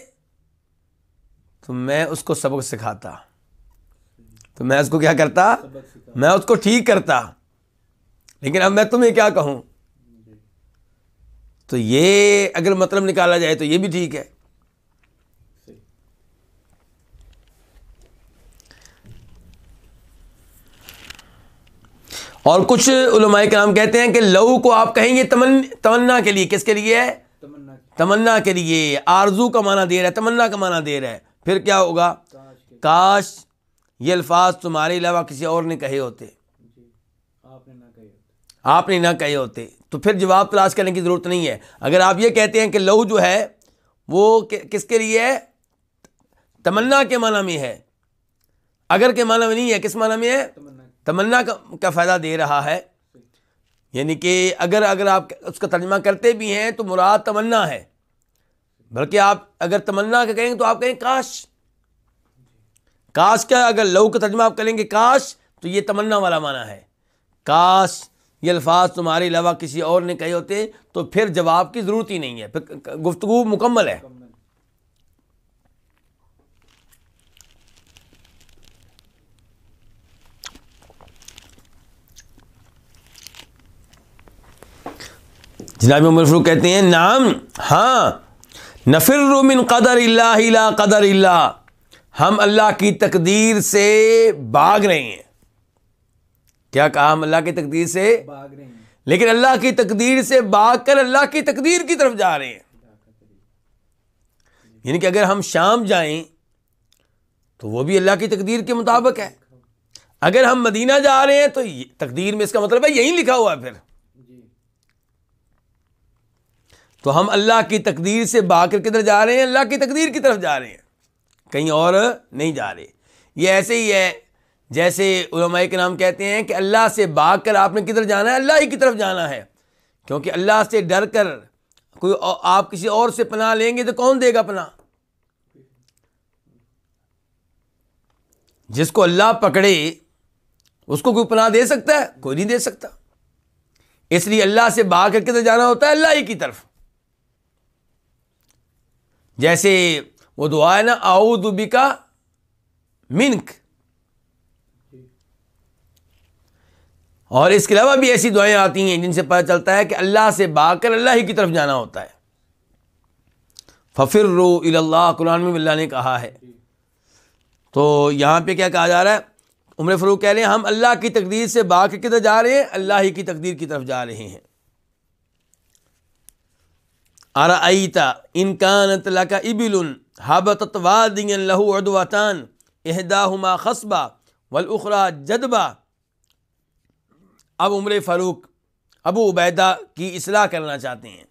तो मैं उसको सबक सिखाता तो मैं उसको क्या करता मैं उसको ठीक करता लेकिन अब मैं तुम्हें क्या कहूँ तो ये अगर मतलब निकाला जाए तो ये भी ठीक है और कुछ उलमाए कराम कहते हैं कि लहू को आप कहेंगे तमन तमन्ना के लिए किसके लिए है तमन्ना, तमन्ना के लिए आरजू का माना दे रहा है तमन्ना का माना दे रहा है फिर क्या होगा काश ये अल्फाज तुम्हारे अलावा किसी और ने कहे होते आपने ना कहे होते तो फिर जवाब तलाश करने की ज़रूरत नहीं है अगर आप ये कहते हैं कि लहू जो है वो किसके लिए है तमन्ना के माना में है अगर के माना में नहीं है किस माना में है तमन्ना का, का फ़ायदा दे रहा है यानी कि अगर अगर आप उसका तर्जमा करते भी हैं तो मुराद तमन्ना है बल्कि आप अगर तमन्ना का कहेंगे तो आप कहेंगे काश काश का अगर लहू का तर्जमा आप करेंगे काश तो ये तमन्ना वाला माना है काश ये अल्फाज तुम्हारे अलावा किसी और ने कहे होते तो फिर जवाब की ज़रूरत ही नहीं है फिर गुफ्तु मुकम्मल है जनाब उमर फरूक कहते हैं नाम हाँ नफिर कदर इला कदर इला हम अल्लाह की तकदीर से भाग रहे हैं क्या कहा हम अल्लाह की तकदीर से भाग रहे हैं लेकिन अल्लाह की तकदीर से भाग कर अल्लाह की तकदीर की तरफ जा रहे हैं यानी कि अगर हम शाम जाए तो वह भी अल्लाह की तकदीर के मुताबिक है अगर हम मदीना जा रहे हैं तो तकदीर में इसका मतलब है यही लिखा हुआ है फिर तो हम अल्लाह की तकदीर से भाग कर किधर जा रहे हैं अल्लाह की तकदीर की तरफ जा रहे हैं कहीं और नहीं जा रहे ये ऐसे ही है जैसे उलमाए के नाम कहते हैं कि अल्लाह से भाग कर आपने किधर जाना है अल्लाह ही की तरफ जाना है क्योंकि अल्लाह से डर कर कोई आप किसी और से पनाह लेंगे तो कौन देगा पनाह जिसको अल्लाह पकड़े उसको कोई पनाह दे सकता है कोई नहीं दे सकता इसलिए अल्लाह से भाग कर किधर जाना होता है अल्लाह ही की तरफ जैसे वो दुआ है ना का मिनक और इसके अलावा भी ऐसी दुआएं आती हैं जिनसे पता चलता है कि अल्लाह से बाकर अल्लाह ही की तरफ जाना होता है फ़िर रो अल्लाह कुरान में अल्लाह ने कहा है तो यहाँ पे क्या कहा जा रहा है उम्र फ़रूक कह रहे हैं हम अल्लाह की तकदीर से बाकर की तरफ जा रहे हैं अल्लाह ही की तकदीर की तरफ जा रहे हैं अरअता इनकानत लका इबिल हाबत वादियन लहू अदवातान अहदाहुमा खसबा वलउखरा जदबा अब उम्र फ़ारूक अबू उबैदा की असलाह करना चाहते हैं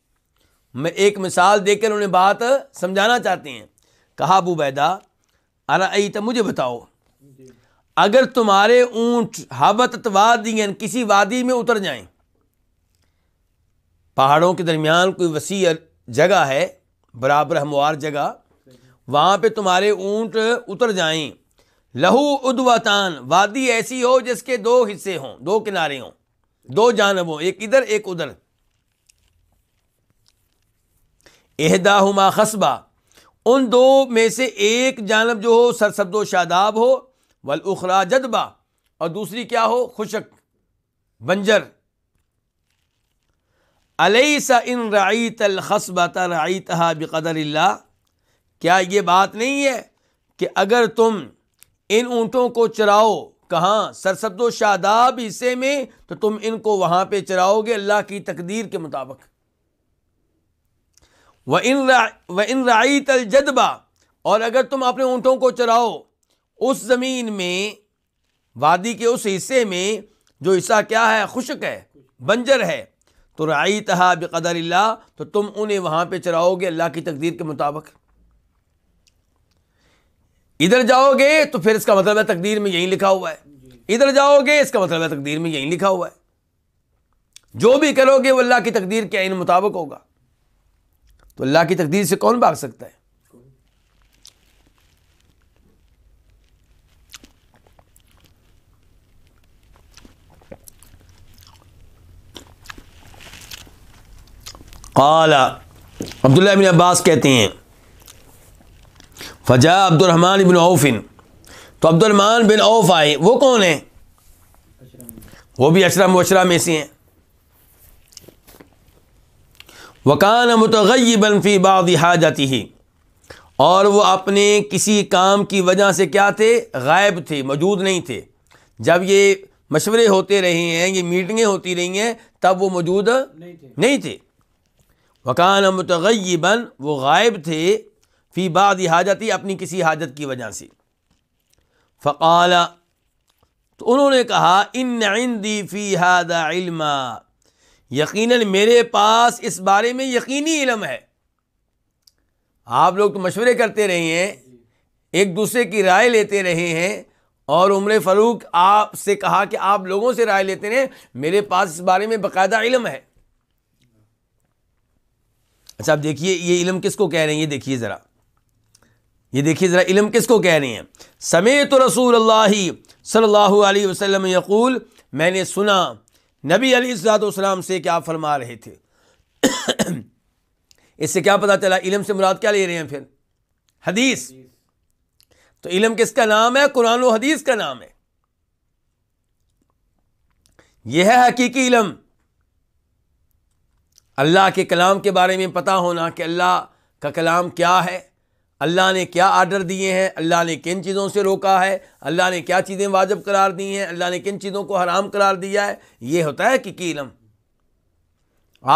मैं एक मिसाल देकर उन्हें बात समझाना चाहते हैं कहा अबू बैदा अरअत मुझे बताओ अगर तुम्हारे ऊँट हाबत वादियन किसी वादी में उतर जाए पहाड़ों के दरमियान कोई वसी जगह है बराबर हमवार जगह वहाँ पे तुम्हारे ऊंट उतर जाएं लहू उदवातान वादी ऐसी हो जिसके दो हिस्से हों दो किनारे हों दो जानब हों एक इधर एक उधर एहदा हुमा खसबा उन दो में से एक जानब जो हो सरसब्दो शादाब हो वल उखरा जदबा और दूसरी क्या हो खुशक बंजर अलईसा इन रईत अलखसबत रईतहा बकदर क्या ये बात नहीं है कि अगर तुम इन ऊँटों को चराओ कहाँ सरसब्दो शादाब हिस्से में तो तुम इनको वहाँ पर चराओगे अल्लाह की तकदीर के मुताबिक व इन व इन राई जदबा और अगर तुम अपने ऊँटों को चराओ उस ज़मीन में वादी के उस हिस्से में जो हिस्सा क्या है खुशक है बंजर है तो राई तहा बकदर तो तुम उन्हें वहाँ पर चराओगे अल्लाह की तकदीर के मुताबिक इधर जाओगे तो फिर इसका मतलब है तकदीर में यहीं लिखा हुआ है इधर जाओगे इसका मतलब है तकदीर में यहीं लिखा हुआ है जो भी करोगे वो अल्लाह की तकदीर के आइन मुताबिक होगा तो अल्लाह की तकदीर से कौन भाग सकता है काला अब्दुल्ला बिन अब्बास कहते हैं फजा अब्दुलरहमान बिन औफिन तो अब्दुलरहमान बिन औफ आए वो कौन है वो भी अशरा मुशरा में से हैं वकान मतगैबन फ़ी बाद जाती ही और वह अपने किसी काम की वजह से क्या थे गायब थे मौजूद नहीं थे जब ये मशवरे होते रहे हैं ये मीटिंगें होती रही हैं तब वो मौजूद नहीं थे, नहीं थे। वकान बन वो गायब थे फ़ी बाद हाजत ही अपनी किसी हाजत की वजह से फ़काला तो उन्होंने कहा इन दी फ़ी हादा यकीन मेरे पास इस बारे में यकीनी इलम है आप लोग तो मशवरे करते रहे हैं एक दूसरे की राय लेते रहे हैं और उम्र फ़रूक आपसे कहा कि आप लोगों से राय लेते रहे मेरे पास इस बारे में बाकायदा इलम है अच्छा आप देखिए ये इलम किसको कह रहे हैं ये देखिए ज़रा ये देखिए ज़रा इलम किसको कह रहे हैं समेत रसूल अल्लाह सल्लल्लाहु अलैहि वसल्लम यकूल मैंने सुना नबी अलीसलाम से क्या फरमा रहे थे *coughs* इससे क्या पता चला इलम से मुराद क्या ले रहे हैं फिर हदीस तो इलम किसका नाम है कुरान हदीस का नाम है यह है हकीकी इलम अल्लाह के कलाम के बारे में पता होना कि अल्लाह का कलाम क्या है अल्लाह ने क्या आर्डर दिए हैं अल्लाह ने किन चीज़ों से रोका है अल्लाह ने क्या चीज़ें वाजब करार दी हैं अल्लाह ने किन चीज़ों को हराम करार दिया है ये होता है कि इलम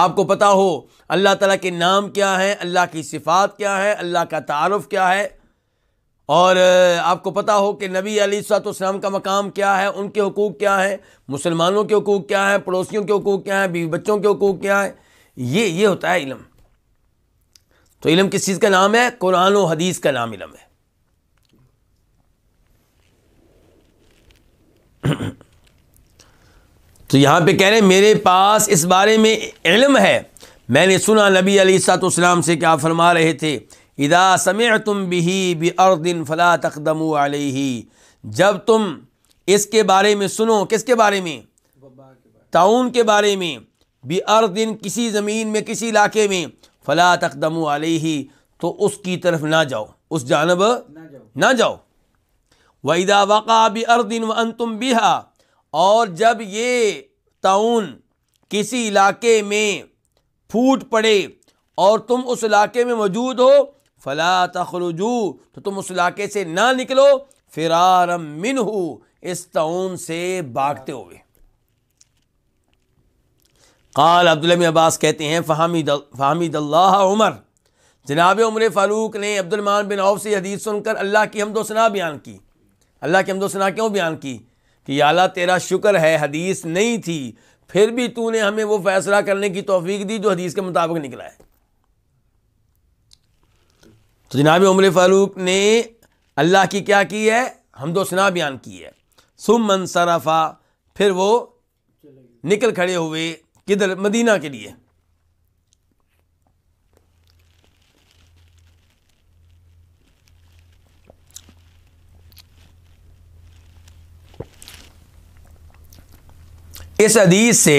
आपको पता हो अल्लाह तला के नाम क्या हैं अल्लाह की सिफ़ात क्या है अल्लाह का तारफ़ क्या है और आपको पता हो कि नबी अलीसलाम का मकाम क्या है उनके हकूक़ क्या हैं मुसलमानों के हकूक़ क्या हैं पड़ोसियों के हकूक़ क्या हैं बीवी बच्चों के हकूक़ क्या हैं ये ये होता है इलम तो इलम किस चीज़ का नाम है कुरान और हदीस का नाम इलम है *clears throat* तो यहाँ पे कह रहे हैं मेरे पास इस बारे में इलम है मैंने सुना नबी अली सलाम से क्या फरमा रहे थे इदा समय तुम बिही और दिन फ़ला तकदम ही जब तुम इसके बारे में सुनो किसके बारे में ताउन के बारे में भी अर दिन किसी ज़मीन में किसी इलाके में फ़ला तकदम ही तो उसकी तरफ ना जाओ उस जानब ना जाओ वहीदा वक़ा भी अर दिन व अन तुम बिहा और जब ये ताउन किसी इलाके में फूट पड़े और तुम उस इलाके में मौजूद हो फ़ला तखरजू तो तुम उस इलाके से ना निकलो फ़िरारम मिन इस ताउन से भागते हुए काल अब्दुल्लम अब्बास कहते हैं फ़हमीद फ़हमीद अल्लाह उमर जनाब उमर फ़ारूक ने अब्दुलमान बिन औफ से हदीस सुनकर अल्लाह की हमदोसना बयान की अल्लाह की हमदोसना क्यों बयान की कि अला तेरा शुक्र है हदीस नहीं थी फिर भी तूने हमें वो फ़ैसला करने की तोफ़ी दी जो हदीस के मुताबिक निकला है तो जनाब उमर फ़ारूक ने अल्लाह की क्या की है हमदोसना बयान की है सुम मनसरफ़ा फिर वो निकल खड़े हुए किधर मदीना के लिए इस हदीस से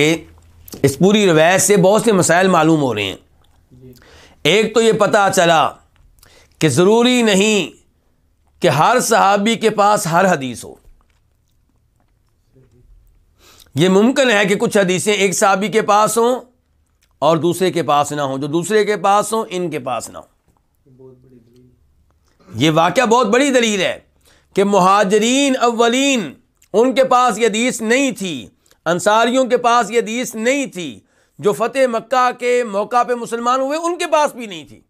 इस पूरी रवायत से बहुत से मसाइल मालूम हो रहे हैं एक तो ये पता चला कि ज़रूरी नहीं कि हर सहाबी के पास हर हदीस हो ये मुमकिन है कि कुछ हदीसें एक साहबी के पास हों और दूसरे के पास ना हो जो दूसरे के पास हों इनके पास ना हो ये वाक़ बहुत बड़ी दलील है कि महाजरीन अव्वलीन उनके पास ये हदीस नहीं थी अंसारियों के पास ये हदीस नहीं थी जो फ़तेह मक्का के मौका पे मुसलमान हुए उनके पास भी नहीं थी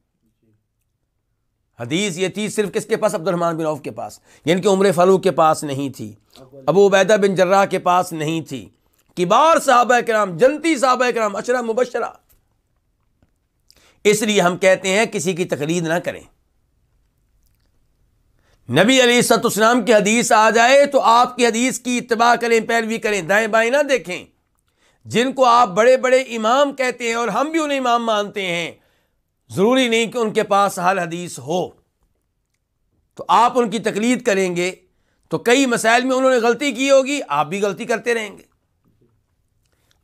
हदीस ये थी सिर्फ किसके पास अब्दुलरहमान बिन औफ के पास यानी कि उम्र फलूक के पास नहीं थी अबू उबैदा बिन जर्रा के पास नहीं थी किबार साहब कराम जनती साहब कराम अशरा मुबशरा इसलिए हम कहते हैं किसी की तकलीद ना करें नबी अली सत सतुसनाम की हदीस आ जाए तो आपकी हदीस की इतबा करें पैरवी करें दाएं बाएं ना देखें जिनको आप बड़े बड़े इमाम कहते हैं और हम भी उन्हें इमाम मानते हैं ज़रूरी नहीं कि उनके पास हर हदीस हो तो आप उनकी तकलीद करेंगे तो कई मसाइल में उन्होंने गलती की होगी आप भी गलती करते रहेंगे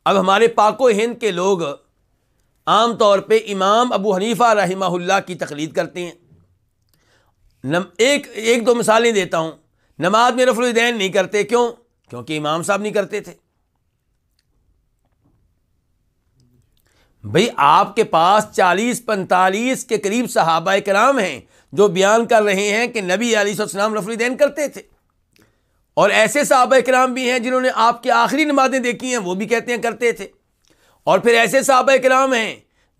अब हमारे पाको हिंद के लोग आम तौर पे इमाम अबू हनीफ़ा रहीमहुल्ला की तकलीद करते हैं नम एक एक दो मिसालें देता हूँ नमाज में रफलदैन नहीं करते क्यों क्योंकि इमाम साहब नहीं करते थे भाई आपके पास चालीस पैंतालीस के करीब सहाबा कराम हैं जो बयान कर रहे हैं कि नबी अलीसम रफलदैन करते थे और ऐसे साहब कराम भी हैं जिन्होंने आपकी आखिरी नमाजें देखी हैं वो भी कहते हैं करते थे और फिर ऐसे साहब कराम हैं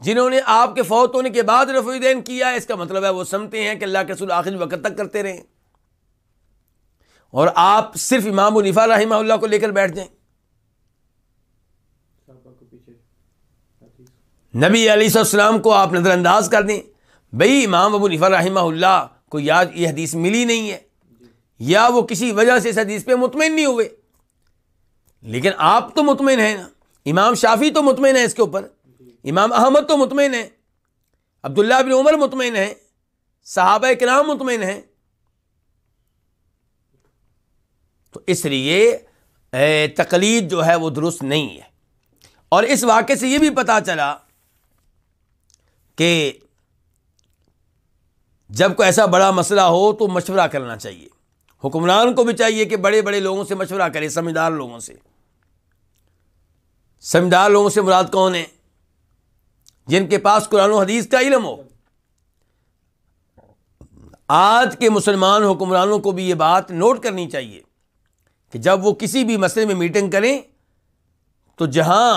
जिन्होंने आपके फौत होने के बाद रफीदैन किया इसका मतलब है वो समझते हैं कि अल्लाह के रसूल आखिरी वक्त तक करते रहें और आप सिर्फ इमाम निफ़ा रही को लेकर बैठ जाए नबी अलीसम को आप नज़रअंदाज कर दें भई इमाम अबू नफा रही को याद यह हदीस मिली नहीं है या वो किसी वजह से इस हदीस पे मुतमिन नहीं हुए लेकिन आप तो मुतमिन हैं ना इमाम शाफी तो मुतमिन है इसके ऊपर इमाम अहमद तो मुतमिन है अब्दुल्ला बिन उमर मुतमिन है साहब कराम मुतमिन है तो इसलिए तकलीद जो है वो दुरुस्त नहीं है और इस वाक्य से ये भी पता चला कि जब कोई ऐसा बड़ा मसला हो तो मशवरा करना चाहिए हुक्मरान को भी चाहिए कि बड़े बड़े लोगों से मशवरा करें समझदार लोगों से समझदार लोगों से मुराद कौन है जिनके पास कुरान हदीस का इलम हो आज के मुसलमान हुक्मरानों को भी ये बात नोट करनी चाहिए कि जब वो किसी भी मसले में मीटिंग करें तो जहाँ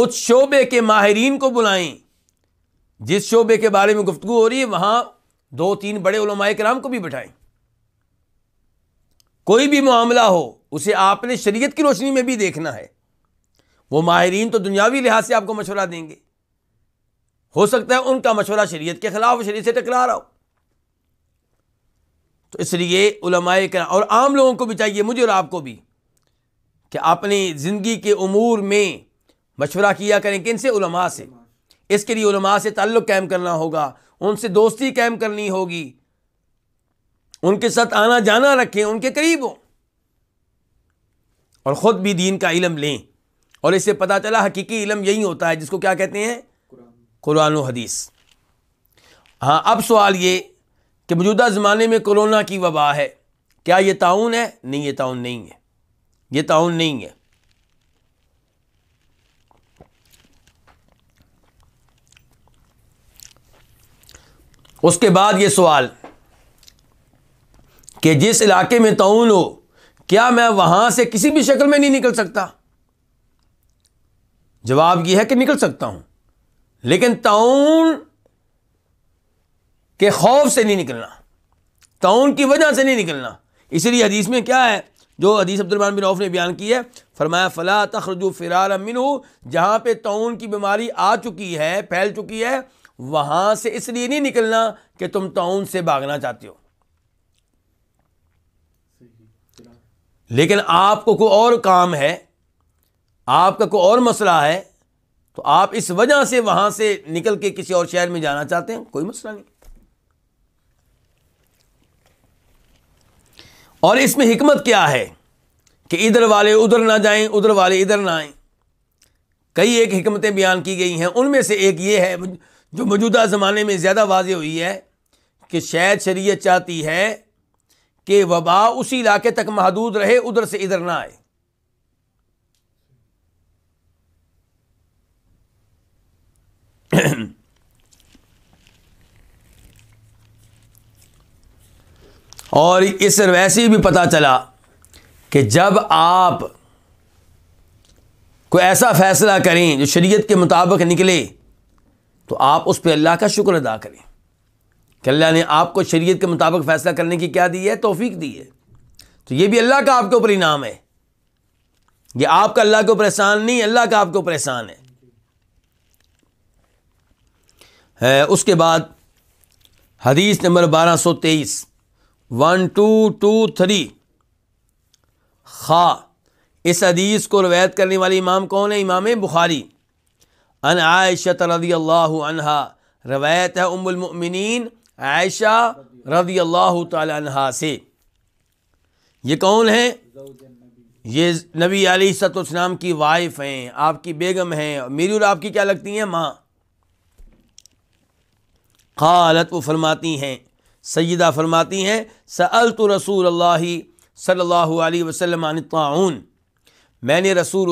उस शोबे के माहरीन को बुलाएं जिस शोबे के बारे में गुफ्तु हो रही है वहाँ दो तीन बड़े कराम को भी बैठाएं कोई भी मामला हो उसे आपने शरीयत की रोशनी में भी देखना है वो माहरीन तो दुनियावी लिहाज से आपको मशवरा देंगे हो सकता है उनका मशवरा शरीयत के ख़िलाफ़ शरीय से टकरा रहा हो तो इसलिए उलमाए करा और आम लोगों को भी चाहिए मुझे और आपको भी कि आपने ज़िंदगी के अमूर में मशवरा किया करें किन से उलमा से इसके लिए उलमा से ताल्लुक़ कायम करना होगा उनसे दोस्ती कायम करनी होगी उनके साथ आना जाना रखें उनके करीब हों और ख़ुद भी दीन का इलम लें और इससे पता चला हकीकी इलम यही होता है जिसको क्या कहते हैं कुरान हदीस हाँ अब सवाल ये कि मौजूदा ज़माने में कोरोना की वबा है क्या ये ताउन है नहीं ये ताउन नहीं है ये ताउन नहीं है उसके बाद ये सवाल कि जिस इलाके में तोन हो क्या मैं वहाँ से किसी भी शक्ल में नहीं निकल सकता जवाब यह है कि निकल सकता हूँ लेकिन ताउन के खौफ से नहीं निकलना ताउन की वजह से नहीं निकलना इसलिए हदीस में क्या है जो हदीस अब्दुलरमान बिन औफ ने बयान की है फरमाया फ़ला तखरजु फ़िरार अमिन जहाँ पर ताउन की बीमारी आ चुकी है फैल चुकी है वहाँ से इसलिए नहीं निकलना कि तुम ताउन से भागना चाहते हो लेकिन आपको कोई और काम है आपका कोई और मसला है तो आप इस वजह से वहाँ से निकल के किसी और शहर में जाना चाहते हैं कोई मसला नहीं और इसमें हिकमत क्या है कि इधर वाले उधर ना जाएं उधर वाले इधर ना आएं कई एक हमतें बयान की गई हैं उनमें से एक ये है जो मौजूदा ज़माने में ज़्यादा वाज हुई है कि शायद शरीय चाहती है कि वबा उसी इलाके तक महदूद रहे उधर से इधर ना आए *clears throat* और इस वैसे भी पता चला कि जब आप कोई ऐसा फ़ैसला करें जो शरीयत के मुताबिक निकले तो आप उस पर अल्लाह का शुक्र अदा करें कि अल्लाह ने आपको शरीयत के मुताबिक फ़ैसला करने की क्या दी है तोफीक दी है तो ये भी अल्लाह का आपके ऊपर इनाम है ये आपका अल्लाह के ऊपर एहसान नहीं अल्लाह का आपके ऊपर एहसान है उसके बाद हदीस नंबर बारह सौ तेईस वन टू टू थ्री खा इस हदीस को रवायत करने वाले इमाम कौन है इमाम बुखारी अन आयशत रदी अल्लाह अनहा रवायत है उमुलमिन ऐशा रदी अल्लाह तहा से ये कौन है ये नबी अली सतनाम की वाइफ हैं आपकी बेगम हैं मेरी और आपकी क्या लगती हैं माँ खालत वो फरमाती हैं सयदा फरमाती हैं सल तो रसूल अल्ला सल्ला वसलम ताउन मैंने रसूल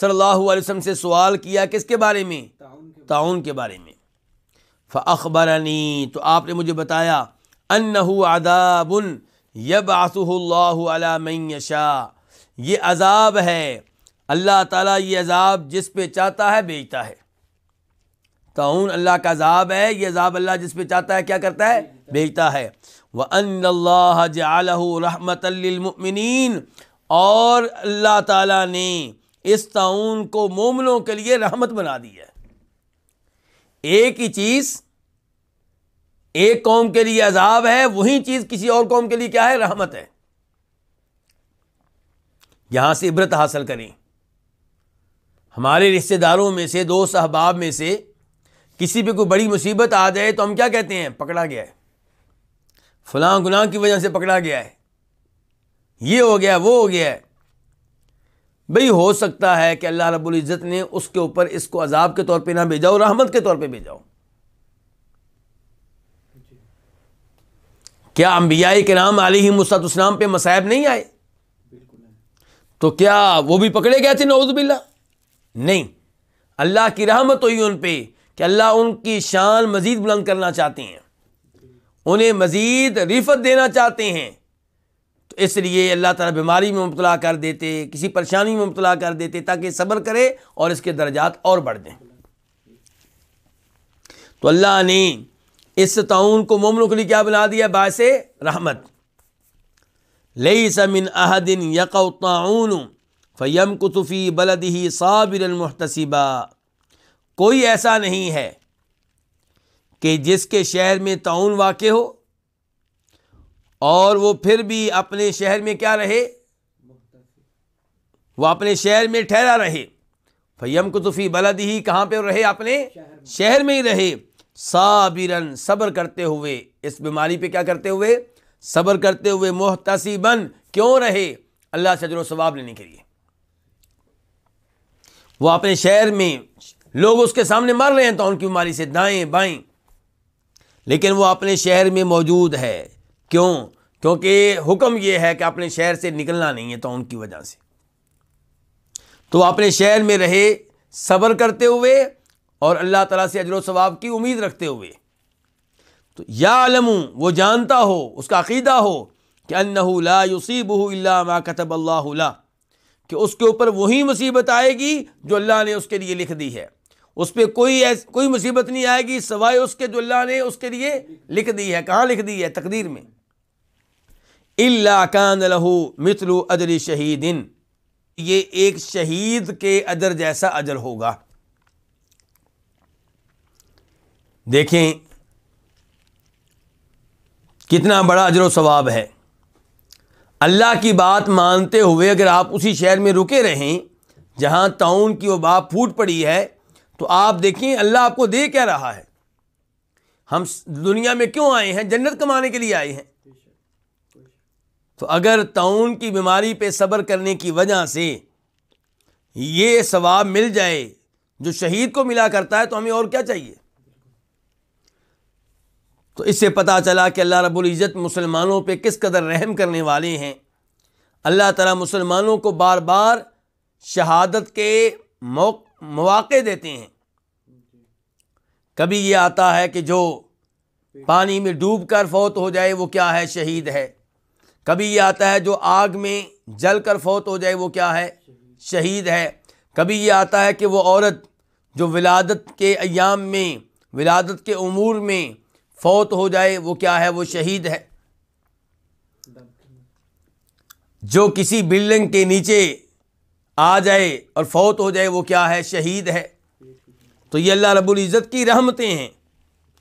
सल्लल्लाहु अलैहि से सवाल किया किसके बारे में ताउन के बारे में फ़खबरनी तो आपने मुझे बताया अनहु आदाबन यब आसुल्लाशा ये अजाब है अल्लाह ताला ये अजाब जिस पे चाहता है भेजता है ताउन अल्लाह का अजाब है ये अजाब अल्लाह जिस पे चाहता है क्या करता है भेजता है वह अल्लाह जहमतमिन और अल्लाह ताला ने इस ताउन को मोमनों के लिए रहमत बना दी है एक ही चीज़ एक कौम के लिए अजाब है वही चीज़ किसी और कौम के लिए क्या है रहमत है यहां से इबरत हासिल करें हमारे रिश्तेदारों में से दो सहबाब में से किसी पे कोई बड़ी मुसीबत आ जाए तो हम क्या कहते हैं पकड़ा गया है फलां गुनाह की वजह से पकड़ा गया है ये हो गया वो हो गया है भाई हो सकता है कि अल्लाह रब्बुल इज़्ज़त ने उसके ऊपर इसको अजाब के तौर पे ना भेजा हो रहमत के तौर पे भेजा हो क्या अम्बिया के नाम आली ही मुस्तनाम पे मसायब नहीं आए तो क्या वो भी पकड़े गए थे नऊज बिल्ला नहीं अल्लाह की रहमत हुई उन पर कि अल्लाह उनकी शान मज़ीद बुलंद करना चाहते हैं उन्हें मज़ीद रिफत देना चाहते हैं तो इसलिए अल्लाह ताला बीमारी में मुबला कर देते किसी परेशानी में मुबला कर देते ताकि सब्र करे और इसके दर्जात और बढ़ दें तो अल्लाह ने इस ताउन को मोमनों के लिए क्या बना दिया बास रहमत लई समिन अहदिन फ़ैम फ़यम कुतफ़ी बलदही साबिरमहतसीबा कोई ऐसा नहीं है कि जिसके शहर में ताउन वाक़ हो और वो फिर भी अपने शहर में क्या रहे वो अपने शहर में ठहरा रहे फयम कुतुफ़ी बलद ही कहाँ पर रहे अपने शहर में ही रहे साबिरन सब्र करते हुए इस बीमारी पे क्या करते हुए सब्र करते हुए बन क्यों रहे अल्लाह से अजर स्वाब लेने के लिए वो अपने शहर में लोग उसके सामने मर रहे हैं तो उनकी बीमारी से दाएं बाएं लेकिन वो अपने शहर में मौजूद है क्यों क्योंकि हुक्म यह है कि अपने शहर से निकलना नहीं है तो उनकी वजह से तो अपने शहर में रहे सब्र करते हुए और अल्लाह तला से अजर वाब की उम्मीद रखते हुए तो या आलमू वो जानता हो उसका अकीदा हो कि अन्नहूला कतब कि उसके ऊपर वही मुसीबत आएगी जो अल्लाह ने उसके लिए लिख दी है उस पर कोई ऐस, कोई मुसीबत नहीं आएगी सवाए उसके जो अल्लाह ने उसके लिए लिख दी है कहाँ लिख दी है तकदीर में इलाकान लहू मितलु अजर शहीदिन ये एक शहीद के अजर जैसा अजर होगा देखें कितना बड़ा अजर सवाब है अल्लाह की बात मानते हुए अगर आप उसी शहर में रुके रहें जहां ताउन की वबा फूट पड़ी है तो आप देखें अल्लाह आपको दे क्या रहा है हम दुनिया में क्यों आए हैं जन्नत कमाने के लिए आए हैं तो अगर ताउन की बीमारी पे सब्र करने की वजह से ये सवाब मिल जाए जो शहीद को मिला करता है तो हमें और क्या चाहिए तो इससे पता चला कि अल्लाह रब्बुल इज़्ज़त मुसलमानों पे किस कदर रहम करने वाले हैं अल्लाह ताला मुसलमानों को बार बार शहादत के मौक़े देते हैं कभी ये आता है कि जो पानी में डूब कर फौत हो जाए वो क्या है शहीद है कभी ये आता है जो आग में जल कर फौत हो जाए वो क्या है शहीद है कभी ये आता है कि वो औरत जो विलादत के अयाम में विलादत के अमूर में फौत हो जाए वो क्या है वो शहीद है जो किसी बिल्डिंग के नीचे आ जाए और फौत हो जाए वो क्या है शहीद है तो ये अल्लाह रब्बुल इज़्ज़त की रहमतें हैं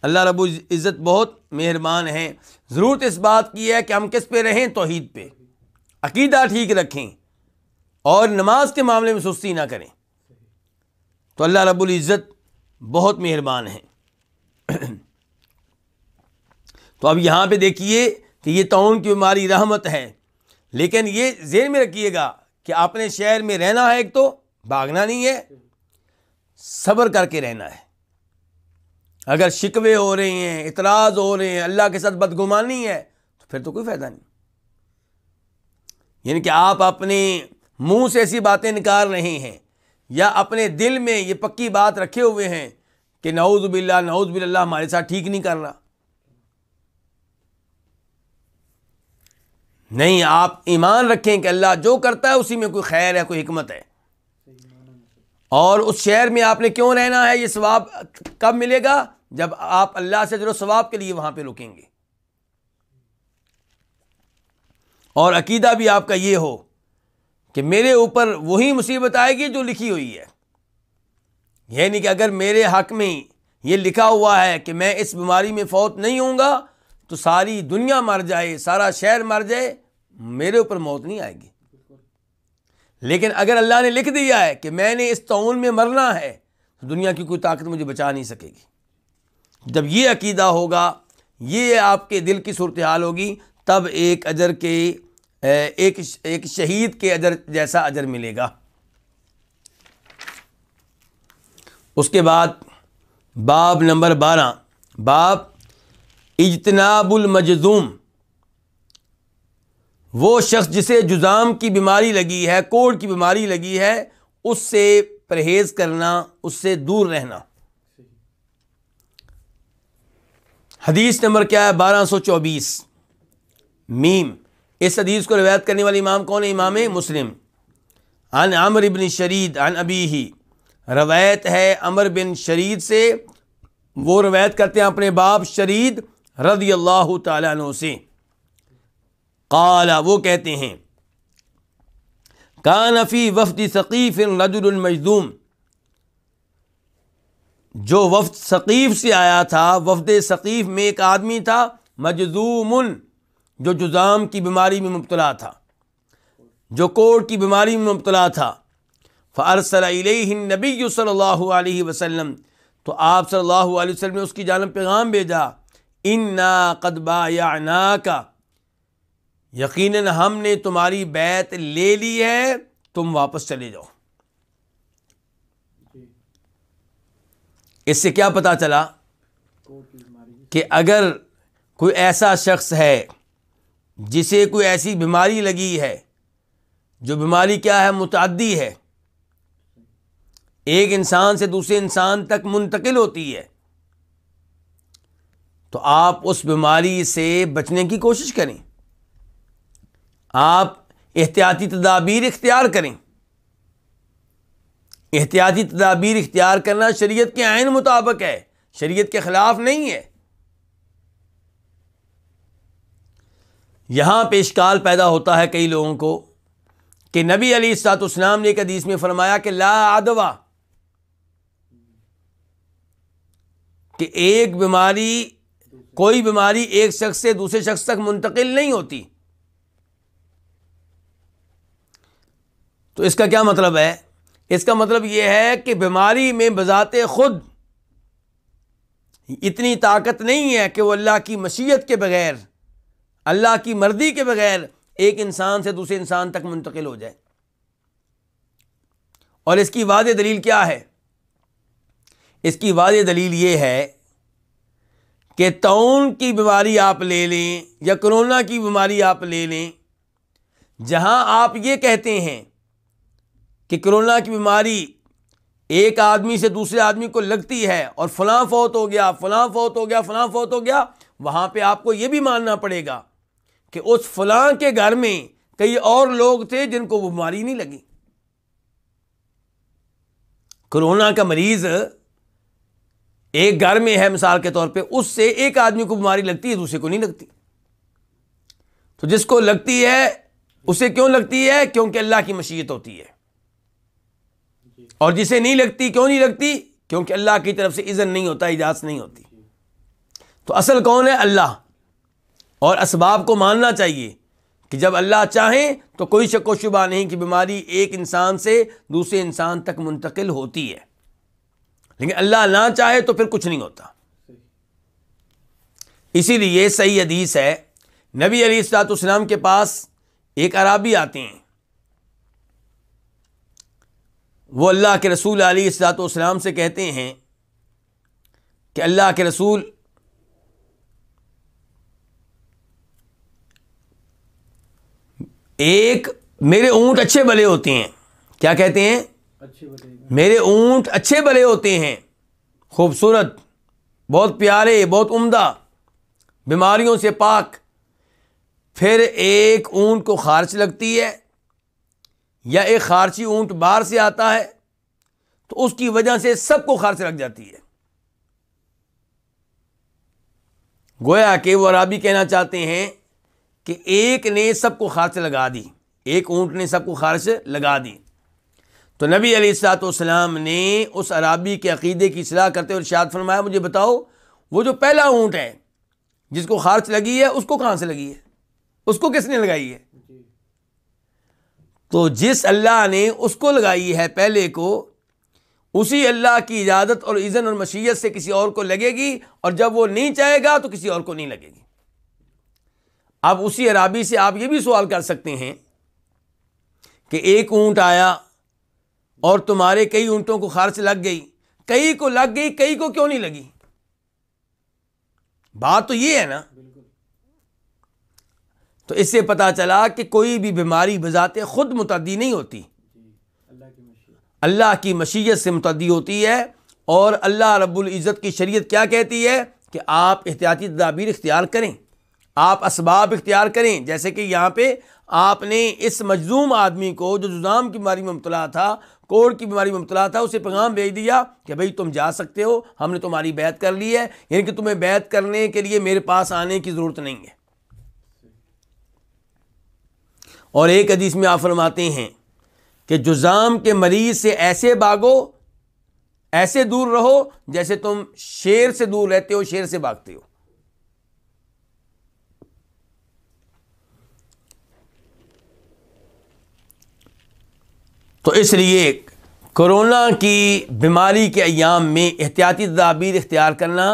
अल्लाह रब इज़्ज़त बहुत मेहरबान है ज़रूरत इस बात की है कि हम किस पे रहें तोहद पे अकीदा ठीक रखें और नमाज के मामले में सुस्ती ना करें तो अल्लाह रब्बुल इज़्ज़त बहुत मेहरबान है तो अब यहाँ पर देखिए कि ये तोन की बीमारी रहमत है लेकिन ये जेन में रखिएगा कि आपने शहर में रहना है एक तो भागना नहीं है सब्र करके रहना है अगर शिकवे हो रहे हैं इतराज़ हो रहे हैं अल्लाह के साथ बदगुमानी है तो फिर तो कोई फ़ायदा नहीं यानी कि आप अपने मुंह से ऐसी बातें निकाल रहे हैं या अपने दिल में ये पक्की बात रखे हुए हैं कि नौज़बिल्ला नौज़बिल्ला हमारे साथ ठीक नहीं कर रहा नहीं आप ईमान रखें कि अल्लाह जो करता है उसी में कोई खैर है कोई हमत है और उस शहर में आपने क्यों रहना है ये स्वाब कब मिलेगा जब आप अल्लाह से जरूर सवाब के लिए वहां पर रुकेंगे और अकीदा भी आपका ये हो कि मेरे ऊपर वही मुसीबत आएगी जो लिखी हुई है यह नहीं कि अगर मेरे हक में ये लिखा हुआ है कि मैं इस बीमारी में फौत नहीं होऊंगा तो सारी दुनिया मर जाए सारा शहर मर जाए मेरे ऊपर मौत नहीं आएगी लेकिन अगर अल्लाह ने लिख दिया है कि मैंने इस तौन में मरना है तो दुनिया की कोई ताकत मुझे बचा नहीं सकेगी जब ये अकीदा होगा ये आपके दिल की सूरत हाल होगी तब एक अजर के एक एक शहीद के अजर जैसा अजर मिलेगा उसके बाद बाब नंबर बारह बाब इजतनाबुलमजूम वो शख्स जिसे जुज़ाम की बीमारी लगी है कोड की बीमारी लगी है उससे परहेज़ करना उससे दूर रहना हदीस नंबर क्या है बारह सौ चौबीस मीम इस हदीस को रिवायत करने वाले इमाम कौन है इमाम मुस्लिम अन अमर बिन शरीद अन अबी ही रवायत है अमर बिन शरीद से वो रवायत करते हैं अपने बाप शरीद रदी अल्लाह तु से काला वो कहते हैं कानफ़ी वफदी सकीफ़ इन रजुलमजदूम जो वफद सकीफ़ से आया था वफद सकीफ़ में एक आदमी था मजजूमन जो जुज़ाम की बीमारी में मुबतला था जो कोट की बीमारी में मुबतला था नबी सल्ह वसम तो आप सल्ला वसम ने उसकी जानब पैगाम भेजा कदबा या ना का यकीन हमने तुम्हारी बैत ले ली है तुम वापस चले जाओ इससे क्या पता चला कि अगर कोई ऐसा शख्स है जिसे कोई ऐसी बीमारी लगी है जो बीमारी क्या है मुतदी है एक इंसान से दूसरे इंसान तक मुंतकिल होती है तो आप उस बीमारी से बचने की कोशिश करें आप एहतियाती तदाबीर इख्तियार करें एहतियाती तदाबीर इख्तियार करना शरीयत के आयन मुताबिक है शरीयत के ख़िलाफ़ नहीं है यहाँ पे इश्काल पैदा होता है कई लोगों को कि नबी अली सातुस्लाम ने एक हदीस में फरमाया कि ला आदवा कि एक बीमारी कोई बीमारी एक शख्स से दूसरे शख्स तक मुंतकिल नहीं होती तो इसका क्या मतलब है इसका मतलब यह है कि बीमारी में बजात खुद इतनी ताकत नहीं है कि वो अल्लाह की मशीयत के बगैर अल्लाह की मर्दी के बगैर एक इंसान से दूसरे इंसान तक मुंतकिल हो जाए और इसकी वाद दलील क्या है इसकी वाद दलील ये है कि तोन की बीमारी आप ले लें या कोरोना की बीमारी आप ले लें जहां आप ये कहते हैं कि कोरोना की बीमारी एक आदमी से दूसरे आदमी को लगती है और फलां फौत हो गया फलां फौत हो गया फलां फौत हो गया वहाँ पे आपको ये भी मानना पड़ेगा कि उस फलां के घर में कई और लोग थे जिनको वो बीमारी नहीं लगी कोरोना का मरीज़ एक घर में है मिसाल के तौर पे उससे एक आदमी को बीमारी लगती है दूसरे को नहीं लगती तो जिसको लगती है उसे क्यों लगती है क्योंकि अल्लाह की मशीयत होती है और जिसे नहीं लगती क्यों नहीं लगती क्योंकि अल्लाह की तरफ से इज़न नहीं होता इजाज़त नहीं होती तो असल कौन है अल्लाह और इसबाब को मानना चाहिए कि जब अल्लाह चाहें तो कोई शको शुबा नहीं कि बीमारी एक इंसान से दूसरे इंसान तक मुंतकिल होती है लेकिन अल्लाह ना चाहे तो फिर कुछ नहीं होता इसीलिए सही हदीस है नबी अली के पास एक अराबी आती हैं वो अल्लाह के रसूल अली सलाम से कहते हैं कि अल्लाह के रसूल एक मेरे ऊँट अच्छे भले होते हैं क्या कहते हैं अच्छे मेरे ऊँट अच्छे भले होते हैं खूबसूरत बहुत प्यारे बहुत उम्दा बीमारियों से पाक फिर एक ऊँट को ख़ारिश लगती है या एक खारसी ऊंट बाहर से आता है तो उसकी वजह से सबको खारसी लग जाती है गोया के वो अराबी कहना चाहते हैं कि एक ने सबको खारस लगा दी एक ऊंट ने सबको खारस लगा दी तो नबी अली अलीसलाम ने उस अराबी के अकीदे की सलाह करते हुए इर्शाद फरमाया मुझे बताओ वो जो पहला ऊंट है जिसको खारस लगी है उसको कहाँ से लगी है उसको किसने लगाई है तो जिस अल्लाह ने उसको लगाई है पहले को उसी अल्लाह की इजाज़त और इज़न और मशीयत से किसी और को लगेगी और जब वो नहीं चाहेगा तो किसी और को नहीं लगेगी अब उसी अराबी से आप ये भी सवाल कर सकते हैं कि एक ऊंट आया और तुम्हारे कई ऊंटों को खर्च लग गई कई को लग गई कई को क्यों नहीं लगी बात तो ये है ना तो इससे पता चला कि कोई भी बीमारी बजाते ख़ुद मुतदी नहीं होती अल्लाह की मशीयत से मुतदी होती है और अल्लाह रब्बुल इज़्ज़त की शरीयत क्या कहती है कि आप एहतियाती तदाबीर इख्तियार करें आप इसबाब इख्तियार करें जैसे कि यहाँ पर आपने इस मजलूम आदमी को जो जुजाम की बीमारी में मुबला था कोड़ की बीमारी में मुबला था उसे पैगाम भेज दिया कि भाई तुम जा सकते हो हमने तुम्हारी बैत कर ली है यानी कि तुम्हें बैत करने के लिए मेरे पास आने की ज़रूरत नहीं है और एक अदीस में आप फरमाते हैं कि जुज़ाम के मरीज़ से ऐसे भागो ऐसे दूर रहो जैसे तुम शेर से दूर रहते हो शेर से भागते हो तो इसलिए कोरोना की बीमारी के अयाम में एहतियाती तदाबीर इख्तियार करना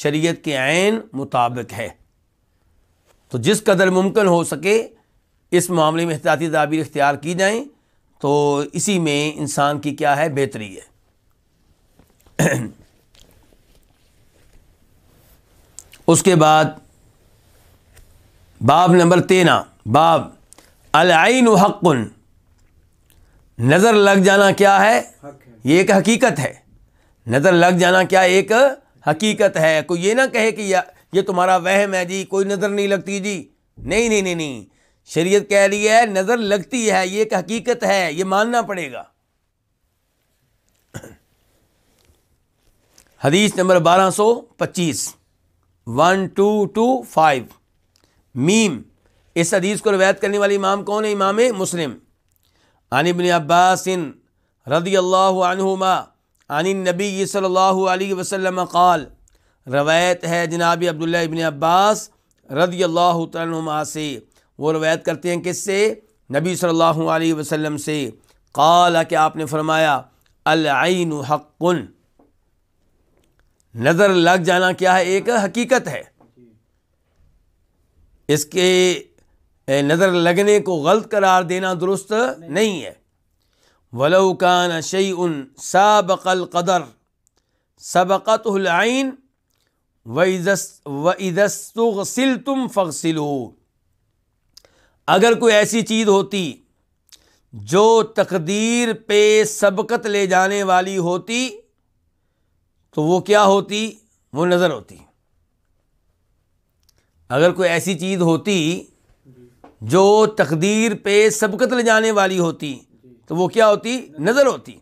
शरीयत के आन मुताबिक है तो जिस कदर मुमकिन हो सके इस मामले में एहतियाती तदाबीर इख्तियार की जाए तो इसी में इंसान की क्या है बेहतरी है *clears throat* उसके बाद बाब नंबर तेरह बाब अलआन हक़ुन नज़र लग जाना क्या है ये एक हकीकत है नज़र लग जाना क्या एक हकीकत है कोई ये ना कहे कि या ये तुम्हारा वहम है जी कोई नज़र नहीं लगती जी नहीं नहीं नहीं नहीं शरीयत कह रही है नज़र लगती है ये एक हकीकत है ये मानना पड़ेगा हदीस नंबर बारह सौ पच्चीस वन टू टू फाइव मीम इस हदीस को रवायत करने वाले इमाम कौन है इमाम मुस्लिम आनी बिन अब्बास रदी अल्लाहुमा आनी नबी सल वसलम कल क़ाल रवायत है जनाब अब्दुल्ला इबन अब्बास रदी अल्लाह तुम से वो रवायत करते हैं किससे नबी सल्लल्लाहु अलैहि वसल्लम से काला के आपने फरमाया अलआन हक़ुन नज़र लग जाना क्या है एक हकीकत है इसके नज़र लगने को गलत करार देना दुरुस्त नहीं, है वलौकान शई उन सबकल कदर सबक़त आइन वज़स्तुसिल तुम फ़सिलू अगर कोई ऐसी चीज़ होती जो तकदीर पे सबकत ले जाने वाली होती तो वो क्या होती वो नज़र होती अगर कोई ऐसी चीज़ होती जो तकदीर पे सबकत ले जाने वाली होती तो वो क्या होती नज़र होती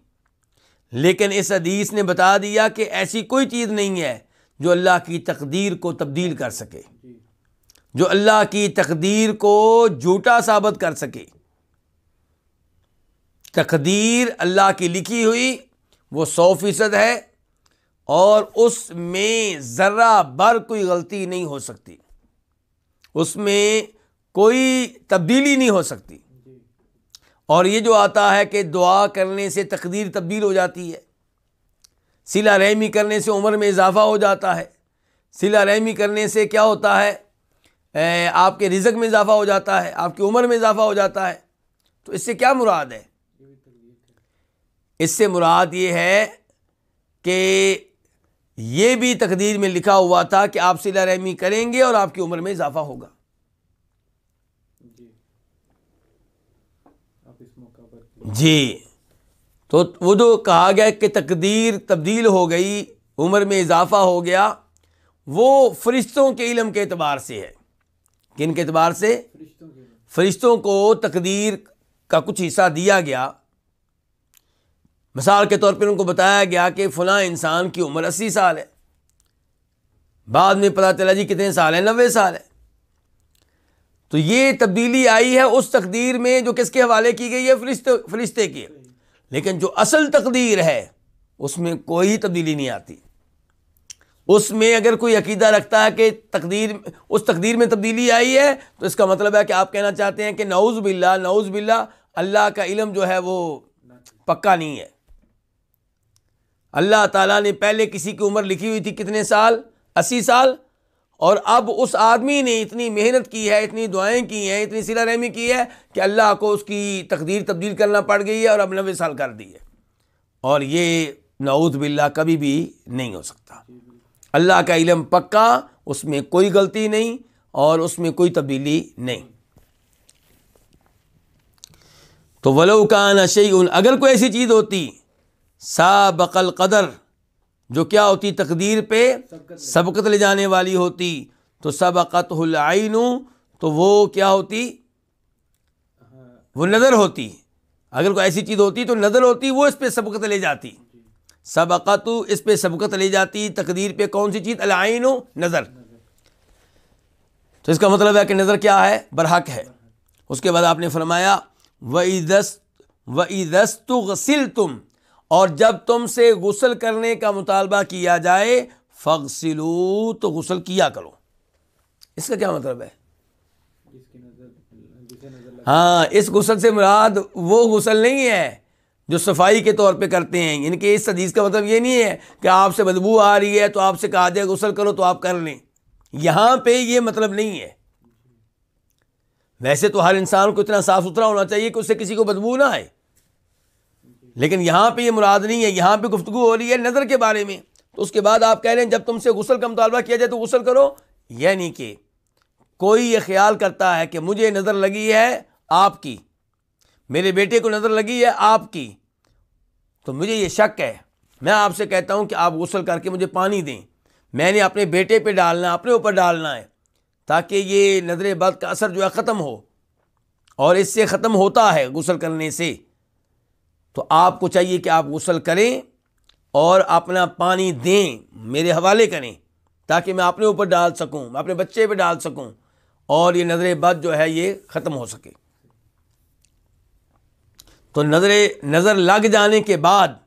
लेकिन इस अदीस ने बता दिया कि ऐसी कोई चीज़ नहीं है जो अल्लाह की तकदीर को तब्दील कर सके जो अल्लाह की तकदीर को झूठा साबित कर सके तकदीर अल्लाह की लिखी हुई वो सौ फ़ीसद है और उसमें ज़रा भर कोई गलती नहीं हो सकती उसमें कोई तब्दीली नहीं हो सकती और ये जो आता है कि दुआ करने से तकदीर तब्दील हो जाती है सिला रहमी करने से उम्र में इजाफ़ा हो जाता है सिला रहमी करने से क्या होता है आपके रिजक में इजाफा हो जाता है आपकी उम्र में इजाफा हो जाता है तो इससे क्या मुराद है इससे मुराद ये है कि ये भी तकदीर में लिखा हुआ था कि आप सिला रहमी करेंगे और आपकी उम्र में इजाफा होगा जी तो वो जो कहा गया कि तकदीर तब्दील हो गई उम्र में इजाफा हो गया वो फरिश्तों के इलम के अतबार से है किन के अतबार से फरिश्तों को तकदीर का कुछ हिस्सा दिया गया मिसाल के तौर पर उनको बताया गया कि फ़लाँ इंसान की उम्र अस्सी साल है बाद में पता चला जी कितने साल है नबे साल है तो ये तब्दीली आई है उस तकदीर में जो किसके हवाले की गई है फरिश्ते फरिश्ते की लेकिन जो असल तकदीर है उसमें कोई तब्दीली नहीं आती उसमें अगर कोई अकीदा रखता है कि तकदीर उस तकदीर में तब्दीली आई है तो इसका मतलब है कि आप कहना चाहते हैं कि नाउज बिल्ला नौज़ बिल्ला अल्लाह का इलम जो है वो पक्का नहीं है अल्लाह ताला ने पहले किसी की उम्र लिखी हुई थी कितने साल अस्सी साल और अब उस आदमी ने इतनी मेहनत की है इतनी दुआएं की हैं इतनी सिला रहमी की है कि अल्लाह को उसकी तकदीर तब्दील करना पड़ गई है और अब नबे साल कर दी है और ये नाउज बिल्ला कभी भी नहीं हो सकता अल्लाह का इलम पक्का उसमें कोई गलती नहीं और उसमें कोई तब्दीली नहीं तो वलो का नशे अगर कोई ऐसी चीज़ होती साबकल कदर जो क्या होती तकदीर पे सबकत ले जाने वाली होती तो सबकत आइनू तो वो क्या होती वो नज़र होती अगर कोई ऐसी चीज़ होती तो नज़र होती वो इस पर सबकत ले जाती सबक़त इस पे सबकत ले जाती तकदीर पे कौन सी चीज़ अलाइन हो नज़र तो इसका मतलब है कि नज़र क्या है बरहक है उसके बाद आपने फरमाया वईदस्त वईदस्तुसिल तुम और जब तुमसे गसल करने का मुतालबा किया जाए फ़गसिलू तो गसल किया करो इसका क्या मतलब है हाँ इस गसल से मुराद वो गसल नहीं है जो सफाई के तौर पे करते हैं इनके इस हदीस का मतलब ये नहीं है कि आपसे बदबू आ रही है तो आपसे कहा जाए गुसल करो तो आप कर लें यहाँ पे ये मतलब नहीं है वैसे तो हर इंसान को इतना साफ़ सुथरा होना चाहिए कि उससे किसी को बदबू ना आए लेकिन यहाँ पे ये मुराद नहीं है यहाँ पे गुफ्तु हो रही है नज़र के बारे में तो उसके बाद आप कह रहे हैं जब तुमसे गुसल का मुतालबा किया जाए तो गुसल करो यानी कि कोई ये ख्याल करता है कि मुझे नज़र लगी है आपकी मेरे बेटे को नज़र लगी है आपकी तो मुझे ये शक है मैं आपसे कहता हूँ कि आप गसल करके मुझे पानी दें मैंने अपने बेटे पे डालना अपने ऊपर डालना है ताकि ये नज़र बद का असर जो है ख़त्म हो और इससे ख़त्म होता है गसल करने से तो आपको चाहिए कि आप गसल करें और अपना पानी दें मेरे हवाले करें ताकि मैं अपने ऊपर डाल सकूं मैं अपने बच्चे पे डाल सकूं और ये नज़र बद जो है ये ख़त्म हो सके तो नज़र नज़र लग जाने के बाद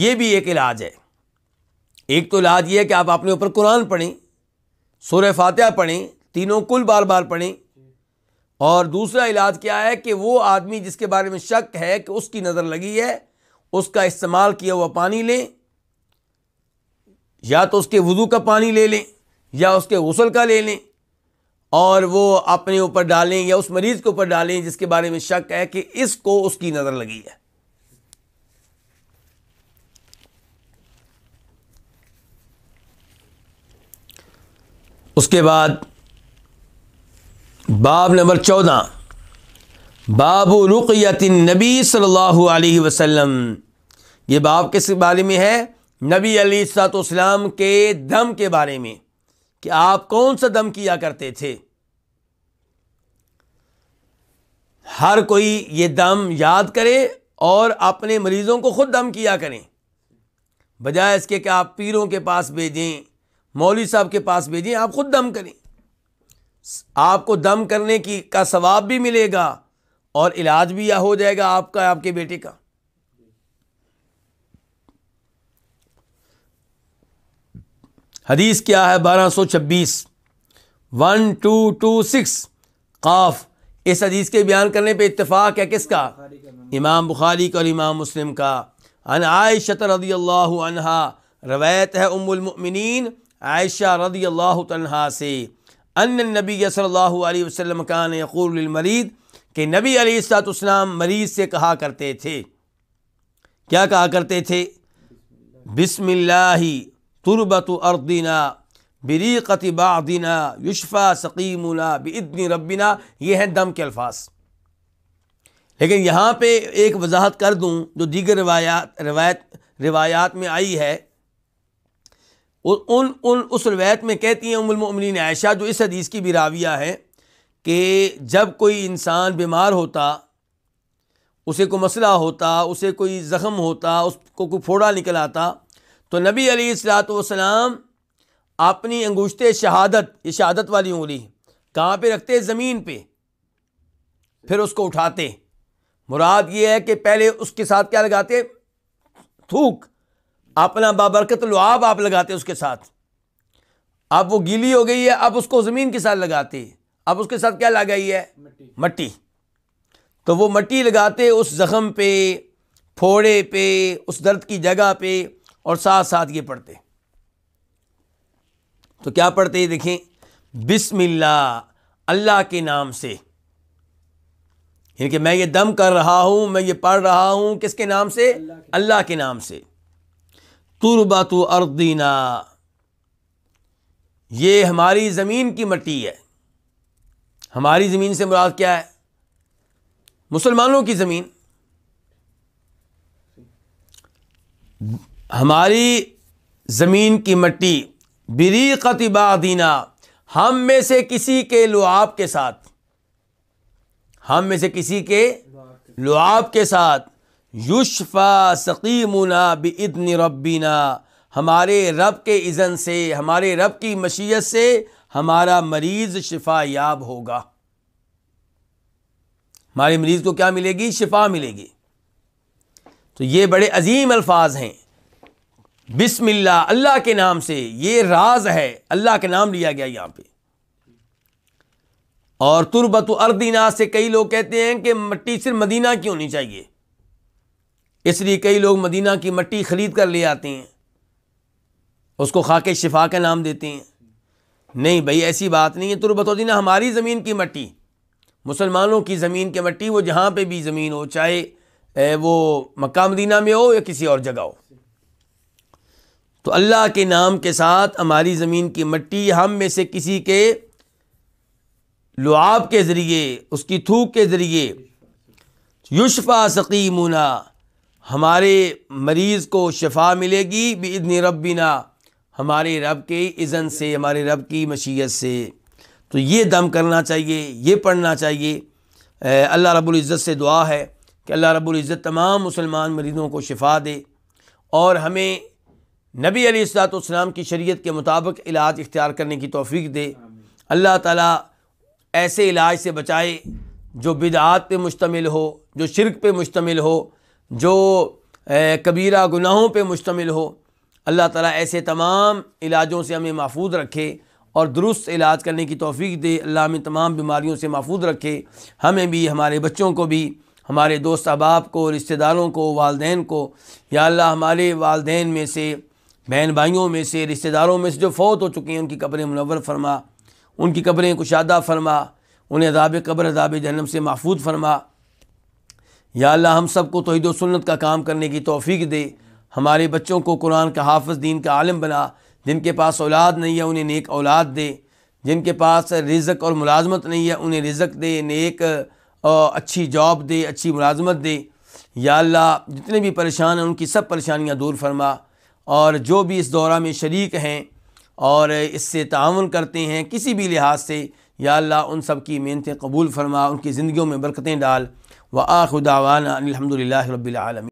ये भी एक इलाज है एक तो इलाज ये है कि आप अपने ऊपर कुरान पढ़ें सूर्य फातह पढ़ें तीनों कुल बार बार पढ़ें और दूसरा इलाज क्या है कि वो आदमी जिसके बारे में शक है कि उसकी नज़र लगी है उसका इस्तेमाल किया हुआ पानी लें या तो उसके वज़ू का पानी ले लें या उसके गसल का ले लें और वो अपने ऊपर डालें या उस मरीज़ के ऊपर डालें जिसके बारे में शक है कि इसको उसकी नज़र लगी है उसके बाद बाब नंबर चौदह बाबू रुकयतिन नबी सल्लल्लाहु अलैहि वसल्लम ये बाब किस बारे में है नबी अली सात के दम के बारे में कि आप कौन सा दम किया करते थे हर कोई ये दम याद करे और अपने मरीज़ों को ख़ुद दम किया करें बजाय इसके कि आप पीरों के पास भेजें मौली साहब के पास भेजें आप ख़ुद दम करें आपको दम करने की का सवाब भी मिलेगा और इलाज भी यह हो जाएगा आपका आपके बेटे का हदीस क्या है बारह सौ छब्बीस वन टू टू सिक्स काफ इस हदीस के बयान करने पर इतफ़ाक़ है किसका इमाम बुखारी का और इमाम मुस्लिम का अन आयशत रदी अल्लाहा रवायत है उमुलमिन आयशा रदी अल्लाह तनहा से अन नबी सल्लल्लाहु अलैहि वसल्लम कान यकूलमरीद के नबी अलीसलाम मरीज़ से कहा करते थे क्या कहा करते थे बिसमिल्लाही तुरबत अर्दीना बरीक़त बादीना युशफ़ा सकीमुना बदनी रबिना ये हैं दम के अल्फाज लेकिन यहाँ पे एक वजाहत कर दूँ जो दीगर रवायात रवायत रिवायात में आई है उन उन उस रवायत में कहती हैं उमलमिन आयशा जो इस हदीस की भी राविया है कि जब कोई इंसान बीमार होता उसे कोई मसला होता उसे कोई ज़ख़म होता उसको कोई फोड़ा निकल आता तो नबी अली सलाम अपनी अंगूशत शहादत ये शहादत वाली उंगली कहाँ पर रखते ज़मीन पर फिर उसको उठाते मुराद ये है कि पहले उसके साथ क्या लगाते थूक अपना बाबरकत लो आप लगाते उसके साथ अब वो गीली हो गई है अब उसको ज़मीन के साथ लगाते अब उसके साथ क्या लगाई है मट्टी तो वो मट्टी लगाते उस ज़ख़म पे फोड़े पे उस दर्द की जगह पे और साथ साथ ये पढ़ते तो क्या पढ़ते देखें बिस्मिल्ला अल्लाह के नाम से यानी मैं ये दम कर रहा हूं मैं ये पढ़ रहा हूं किसके नाम से अल्लाह के नाम से तुरबा तो अर्दीना ये हमारी ज़मीन की मट्टी है हमारी ज़मीन से मुराद क्या है मुसलमानों की ज़मीन हमारी ज़मीन की मट्टी बरीकत बादीना हम में से किसी के लुआब के साथ हम में से किसी के लुआब के साथ युशफ़ा सकीमुना बदन रबीना हमारे रब के इज़न से हमारे रब की मशीयत से हमारा मरीज़ शिफा याब होगा हमारे मरीज़ को क्या मिलेगी शिफा मिलेगी तो ये बड़े अजीम अल्फाज हैं बिस्मिल्ला अल्लाह के नाम से ये राज है अल्लाह के नाम लिया गया यहाँ पे और तुरबत अर्दीना से कई लोग कहते हैं कि मट्टी सिर्फ मदीना की होनी चाहिए इसलिए कई लोग मदीना की मट्टी ख़रीद कर ले आते हैं उसको खाके शिफा का नाम देते हैं नहीं भाई ऐसी बात नहीं है तुरबतुद्दीन हमारी ज़मीन की मट्टी मुसलमानों की ज़मीन की मट्टी वो जहाँ पर भी ज़मीन हो चाहे वो मक्का मदीना में हो या किसी और जगह हो तो अल्लाह के नाम के साथ हमारी ज़मीन की मिट्टी हम में से किसी के लुआब के ज़रिए उसकी थूक के ज़रिए युशफ़ा सकीमुना हमारे मरीज़ को शफा मिलेगी बदन रबिना हमारे रब के इज़न से हमारे रब की मशीयत से तो ये दम करना चाहिए ये पढ़ना चाहिए अल्लाह रब्बुल इज़्ज़त से दुआ है कि अल्लाह रब्बुल इज़्ज़त तमाम मुसलमान मरीज़ों को शफा दे और हमें नबी अलीसलाम की शरीयत के मुताबिक इलाज इख्तियार करने की तोफ़ी दे अल्लाह ताली ऐसे इलाज से बचाए जो बिदात पे मुश्तमिल हो जो शिरक पर मुश्तमिल हो जो कबीरा गुनाहों पर मुश्तमिल हो अल्लाह ताली ऐसे तमाम इलाजों से हमें महफूज रखे और दुरुस्त इलाज करने की तोफ़ी दे अल्लाह हमें तमाम बीमारियों से महफूज रखे हमें भी हमारे बच्चों को भी हमारे दोस्त अहबाब को रिश्तेदारों को वालदेन को या अल्लाह हमारे वालदे में से बहन भाइयों में से रिश्तेदारों में से जो फौत हो चुकी हैं उनकी कब्रें मुनवर फरमा उनकी कब्रें कुशादा फरमा उन्हें अदाब कब्र अदाब जहनम से महफूज फरमा या अल्लाह हम सब को तोहद सुन्नत का काम करने की तोफ़ी दे हमारे बच्चों को कुरान का हाफ़ दीन का आलम बना जिनके पास औलाद नहीं है उन्हें नेक औलाद दे जिनके पास रिज़क और मुलाजमत नहीं है उन्हें रिज़क दे नेक अच्छी जॉब दे अच्छी मुलाजमत दे या अल्लाह जितने भी परेशान हैं उनकी सब परेशानियाँ दूर फरमा और जो भी इस दौरा में शरीक हैं और इससे ताउन करते हैं किसी भी लिहाज से या अल्लाह उन सब की मेहनतें कबूल फरमा उनकी ज़िंदगियों में बरकतें डाल व आखुदावाना अलहमदिल्ला रबालमी